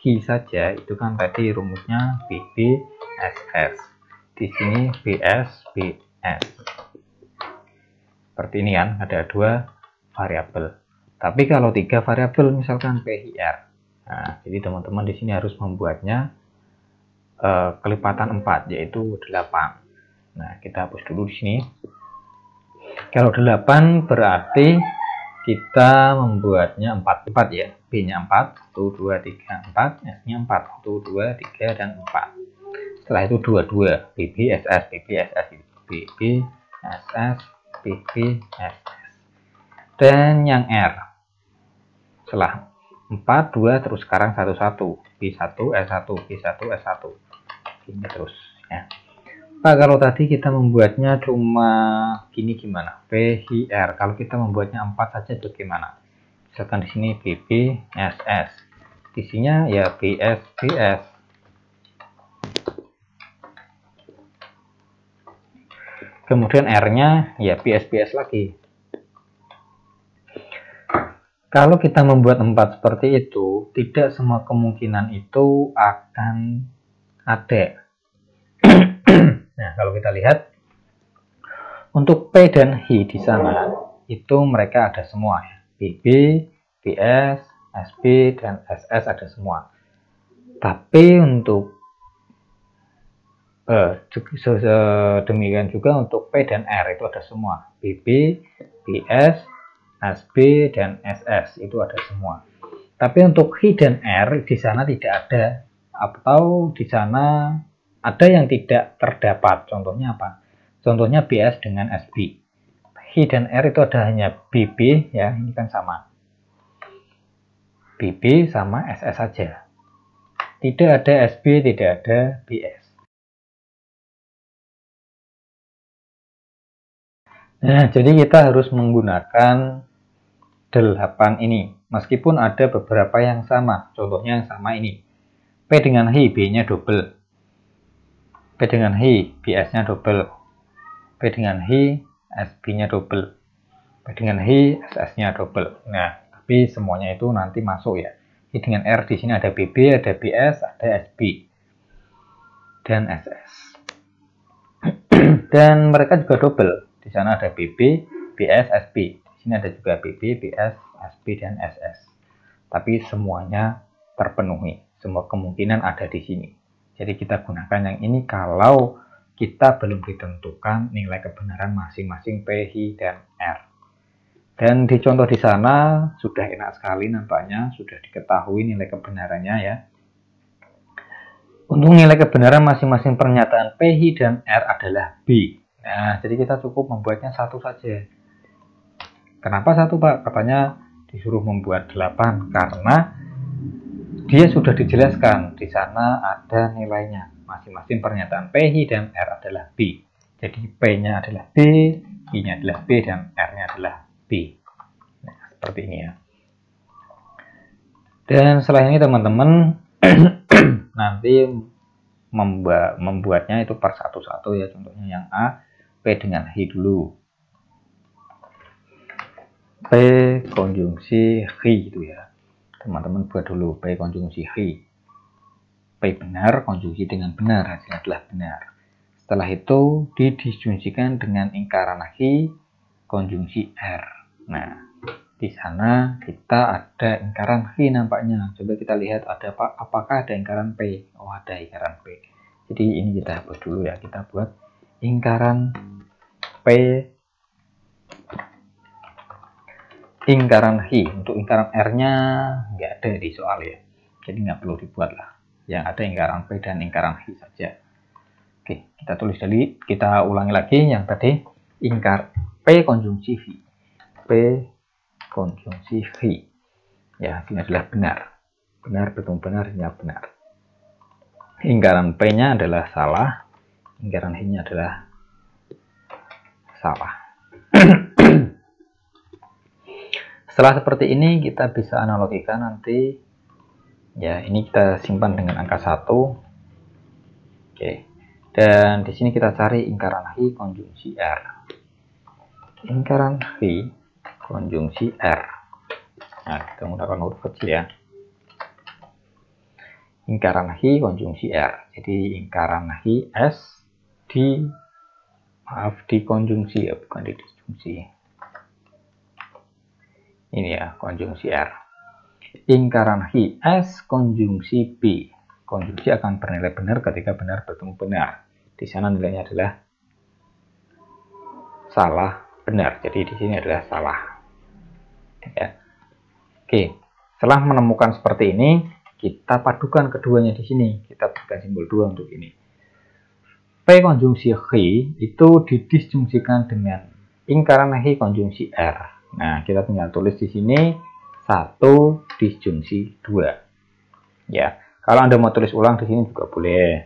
PI saja itu kan tadi rumusnya s s Di sini s BS, s Seperti ini kan, ada dua variabel. Tapi kalau tiga variabel misalkan p r Nah, jadi teman-teman di sini harus membuatnya eh, kelipatan 4 yaitu 8. Nah, kita hapus dulu di sini. Kalau 8 berarti kita membuatnya 4, 4 ya. B-nya 4, 1, 2, 3, 4, S-nya 4, 1, 2, 3, dan 4. Setelah itu 2, 2, BB, SS, BB, SS, BB, SS, BB, SS. Dan yang R. Setelah 4, 2, terus sekarang 1, 1, B1, S1, B1, S1. Ini terus ya. Pak nah, kalau tadi kita membuatnya cuma gini gimana PIR kalau kita membuatnya empat saja bagaimana misalkan di sini s s isinya ya p s kemudian R nya ya p s lagi kalau kita membuat empat seperti itu tidak semua kemungkinan itu akan ada Nah, kalau kita lihat untuk P dan H di sana itu mereka ada semua ya. PB, PS, SB dan SS ada semua. Tapi untuk eh, demikian juga untuk P dan R itu ada semua. BB, PS, SB dan SS itu ada semua. Tapi untuk H dan R di sana tidak ada atau di sana ada yang tidak terdapat. Contohnya apa? Contohnya BS dengan SB. H dan R itu ada hanya BB ya, ini kan sama. BB sama SS saja. Tidak ada SB, tidak ada BS. Nah, jadi kita harus menggunakan 8 ini, meskipun ada beberapa yang sama, contohnya yang sama ini. P dengan H, B-nya double. P dengan Hi, BS-nya double. P dengan Hi, SB-nya double. P dengan Hi, SS-nya double. Nah, tapi semuanya itu nanti masuk ya. Hi dengan R di sini ada BB, ada BS, ada SB, dan SS. dan mereka juga double. Di sana ada BB, BS, SB. Di sini ada juga BB, BS, SB, dan SS. Tapi semuanya terpenuhi. Semua kemungkinan ada di sini. Jadi kita gunakan yang ini kalau kita belum ditentukan nilai kebenaran masing-masing PH dan R. Dan di contoh di sana sudah enak sekali nampaknya, sudah diketahui nilai kebenarannya ya. Untuk nilai kebenaran masing-masing pernyataan PH dan R adalah B. Nah, jadi kita cukup membuatnya satu saja. Kenapa satu Pak? Katanya disuruh membuat 8 karena dia sudah dijelaskan di sana ada nilainya. Masing-masing pernyataan p, h, dan R adalah B. Jadi P-nya adalah B, h nya adalah B, dan R-nya adalah B. Nah, seperti ini ya. Dan setelah ini teman-teman nanti membuatnya itu per satu-satu ya. Contohnya yang A, P dengan h dulu. P konjungsi h itu ya teman-teman buat dulu P konjungsi V P benar konjungsi dengan benar hasilnya adalah benar setelah itu didisjungsikan dengan ingkaran lagi konjungsi R nah di sana kita ada ingkaran V nampaknya coba kita lihat ada apa apakah ada ingkaran P oh ada ingkaran P jadi ini kita buat dulu ya kita buat ingkaran P lingkaran H untuk lingkaran R-nya nggak ada di soal ya jadi nggak perlu dibuat lah yang ada lingkaran P dan lingkaran H saja oke kita tulis dulu kita ulangi lagi yang tadi lingkar P konjungsi V P konjungsi V ya ini adalah benar benar betul benar benar lingkaran P nya adalah salah lingkaran H nya adalah salah Setelah seperti ini kita bisa analogikan nanti ya ini kita simpan dengan angka 1. Oke. Dan di sini kita cari ingkaran Hi konjungsi R. Ingkaran Hi konjungsi R. Nah, kita menggunakan huruf kecil ya. Ingkaran Hi konjungsi R. Jadi ingkaran Hi S di maaf konjungsi ya bukan di disjungsi ini ya konjungsi R ingkaran Hi S konjungsi P konjungsi akan bernilai benar ketika benar bertemu benar di sana nilainya adalah salah benar jadi di sini adalah salah ya. oke setelah menemukan seperti ini kita padukan keduanya di sini kita berikan simbol dua untuk ini P konjungsi H itu didisjungsikan dengan ingkaran H konjungsi R Nah, kita tinggal tulis di sini 1 disjungsi 2. Ya, kalau Anda mau tulis ulang di sini juga boleh.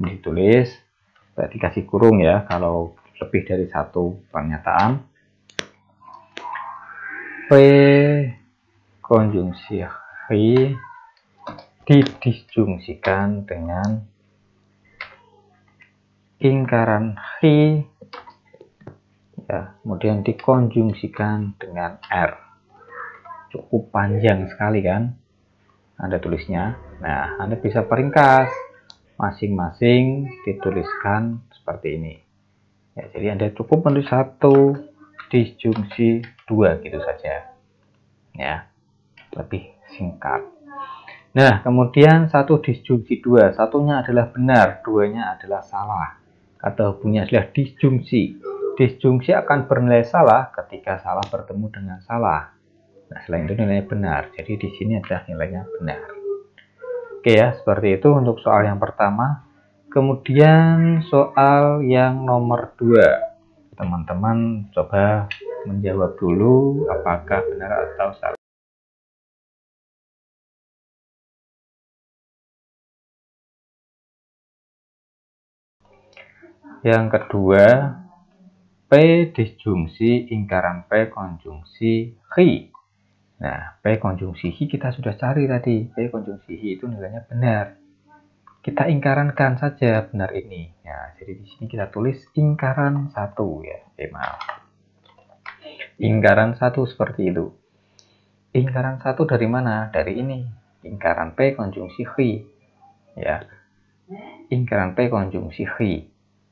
Ini ditulis, dikasih kurung ya, kalau lebih dari satu pernyataan. P konjungsi H didisjungsikan dengan lingkaran H ya kemudian dikonjungsikan dengan R cukup panjang sekali kan Anda tulisnya nah Anda bisa peringkas masing-masing dituliskan seperti ini ya, jadi Anda cukup menulis satu disjungsi dua gitu saja ya lebih singkat Nah, kemudian satu disjungsi dua, satunya adalah benar, duanya adalah salah. Kata hubungnya adalah disjungsi disjungsi akan bernilai salah ketika salah bertemu dengan salah. Nah, selain itu nilainya benar. Jadi di sini ada nilainya benar. Oke ya, seperti itu untuk soal yang pertama. Kemudian soal yang nomor 2. Teman-teman coba menjawab dulu apakah benar atau salah. Yang kedua, P disjungsi ingkaran P konjungsi Hi. Nah, P konjungsi Hi kita sudah cari tadi. P konjungsi Hi itu nilainya benar. Kita ingkarankan saja benar ini. Ya, jadi di sini kita tulis ingkaran satu ya. Eh, maaf. Ingkaran satu seperti itu. Ingkaran satu dari mana? Dari ini. Ingkaran P konjungsi Hi. Ya. Ingkaran P konjungsi Hi.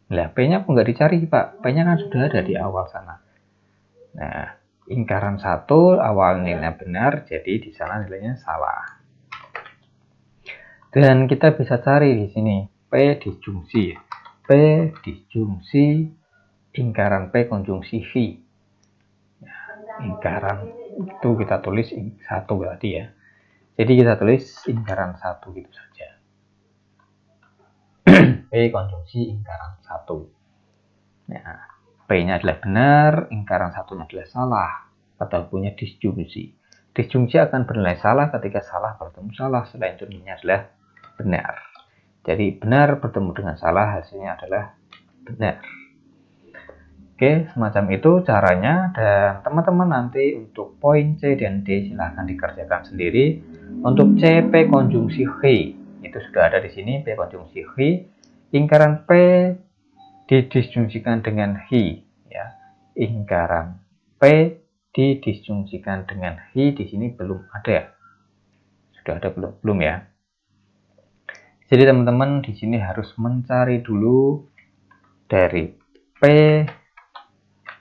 Nah, P-nya kok nggak dicari, Pak? P-nya kan sudah ada di awal sana. Nah, ingkaran satu awal nilainya benar, jadi di sana nilainya salah. Dan kita bisa cari di sini P jungsi, P jungsi, ingkaran P konjungsi V. Nah, ingkaran itu kita tulis satu berarti ya. Jadi kita tulis ingkaran satu gitu saja. P konjungsi ingkaran satu. Nah, P-nya adalah benar, satu satunya adalah salah, atau punya disjungsi. Disjungsi akan bernilai salah ketika salah bertemu salah, selain contohnya adalah benar. Jadi benar bertemu dengan salah hasilnya adalah benar. Oke, semacam itu caranya dan teman-teman nanti untuk poin C dan D silahkan dikerjakan sendiri. Untuk C, P konjungsi H itu sudah ada di sini, P konjungsi H Ingkaran P didisjungsikan dengan h, Ya. Ingkaran P didisjungsikan dengan h, di sini belum ada ya. Sudah ada belum? Belum ya. Jadi teman-teman di sini harus mencari dulu dari P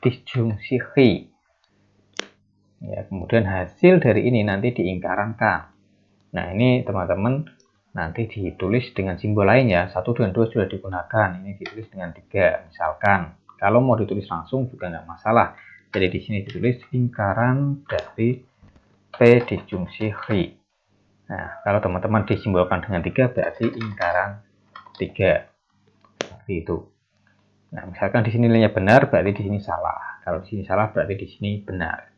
disjungsi h, Ya, kemudian hasil dari ini nanti diingkaran K. Nah, ini teman-teman nanti ditulis dengan simbol lainnya satu dengan dua sudah digunakan ini ditulis dengan tiga misalkan kalau mau ditulis langsung juga nggak masalah jadi di sini ditulis lingkaran dari p disjungsi hi nah kalau teman-teman disimbolkan dengan tiga berarti lingkaran tiga seperti itu nah misalkan di sini nilainya benar berarti di sini salah kalau di sini salah berarti di sini benar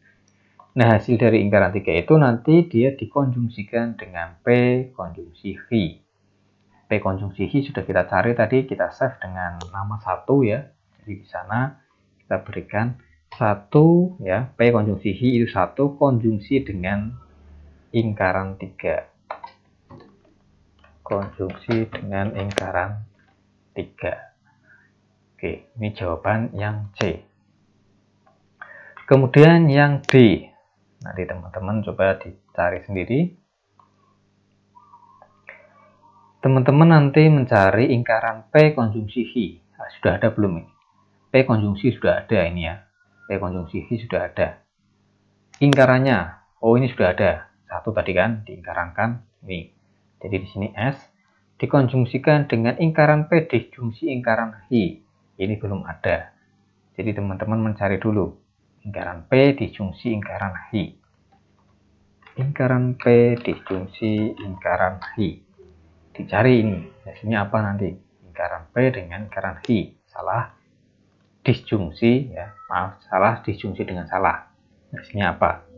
Nah, hasil dari ingkaran 3 itu nanti dia dikonjungsikan dengan P konjungsi V. P konjungsi V sudah kita cari tadi, kita save dengan nama satu ya. Jadi di sana kita berikan satu ya, P konjungsi V itu satu konjungsi dengan ingkaran 3. Konjungsi dengan ingkaran 3. Oke, ini jawaban yang C. Kemudian yang D, nanti teman-teman coba dicari sendiri teman-teman nanti mencari ingkaran P konjungsi H nah, sudah ada belum ini P konjungsi sudah ada ini ya P konjungsi H sudah ada ingkarannya oh ini sudah ada satu tadi kan diingkarankan ini jadi di sini S dikonsumsikan dengan ingkaran P dijungsi ingkaran H ini belum ada jadi teman-teman mencari dulu Ingkaran P disjungsi ingkaran H. Ingkaran P disjungsi ingkaran H. Dicari ini, hasilnya apa nanti? Ingkaran P dengan ingkaran H. Salah disjungsi, ya maaf, salah disjungsi dengan salah. Hasilnya apa?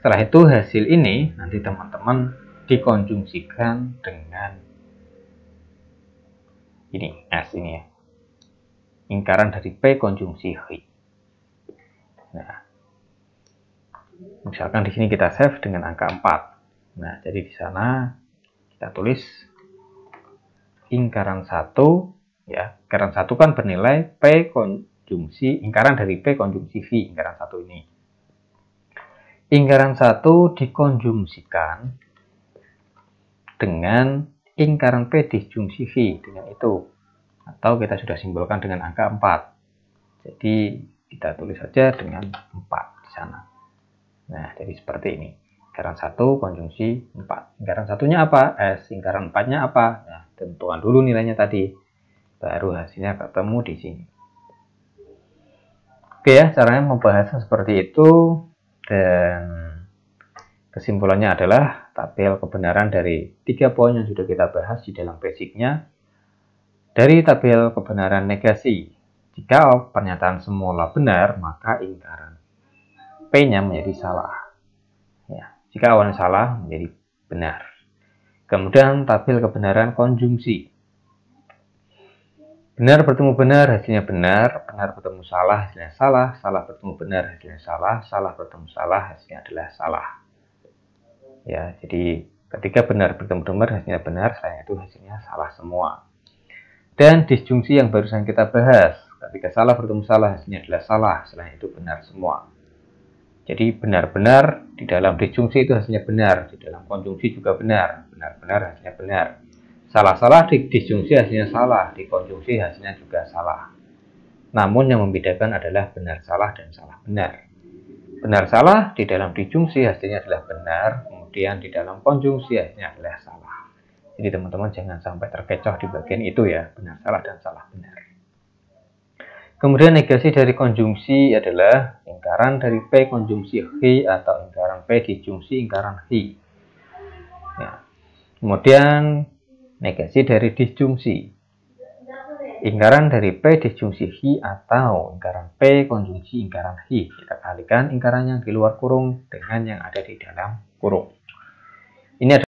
Setelah itu hasil ini nanti teman-teman dikonjungsikan dengan ini S ini ya. Ingkaran dari P konjungsi H. Nah, misalkan di sini kita save dengan angka 4. Nah, jadi di sana kita tulis lingkaran 1 ya. Lingkaran 1 kan bernilai P konjungsi lingkaran dari P konjungsi V lingkaran 1 ini. Lingkaran 1 dikonjungsikan dengan lingkaran P disjungsi V dengan itu atau kita sudah simbolkan dengan angka 4. Jadi kita tulis saja dengan 4 di sana. Nah, jadi seperti ini. Lingkaran satu konjungsi 4. Lingkaran satunya apa? Eh, S. Lingkaran 4 apa? Nah, tentukan dulu nilainya tadi. Baru hasilnya ketemu di sini. Oke ya, caranya membahasnya seperti itu. Dan kesimpulannya adalah tabel kebenaran dari tiga poin yang sudah kita bahas di dalam basicnya. Dari tabel kebenaran negasi, jika pernyataan semula benar, maka ingkaran P-nya menjadi salah. Ya, jika awalnya salah menjadi benar. Kemudian tabel kebenaran konjungsi. Benar bertemu benar hasilnya benar, benar bertemu salah hasilnya salah, salah bertemu benar hasilnya salah, salah bertemu salah hasilnya adalah salah. Ya, jadi ketika benar bertemu benar hasilnya benar, selain itu hasilnya salah semua. Dan disjungsi yang barusan kita bahas, Ketika salah bertemu salah, hasilnya adalah salah. Selain itu benar semua. Jadi benar-benar di dalam disjungsi itu hasilnya benar, di dalam konjungsi juga benar, benar-benar hasilnya benar. Salah-salah di disjungsi hasilnya salah, di konjungsi hasilnya juga salah. Namun yang membedakan adalah benar salah dan salah benar. Benar salah di dalam disjungsi hasilnya adalah benar, kemudian di dalam konjungsi hasilnya adalah salah. Jadi teman-teman jangan sampai terkecoh di bagian itu ya, benar salah dan salah benar. Kemudian negasi dari konjungsi adalah lingkaran dari P konjungsi H atau lingkaran P dijungsi lingkaran H. Ya. Kemudian negasi dari disjungsi. Lingkaran dari P disjungsi H atau lingkaran P konjungsi lingkaran H. Kita kalikan lingkaran yang di luar kurung dengan yang ada di dalam kurung. Ini adalah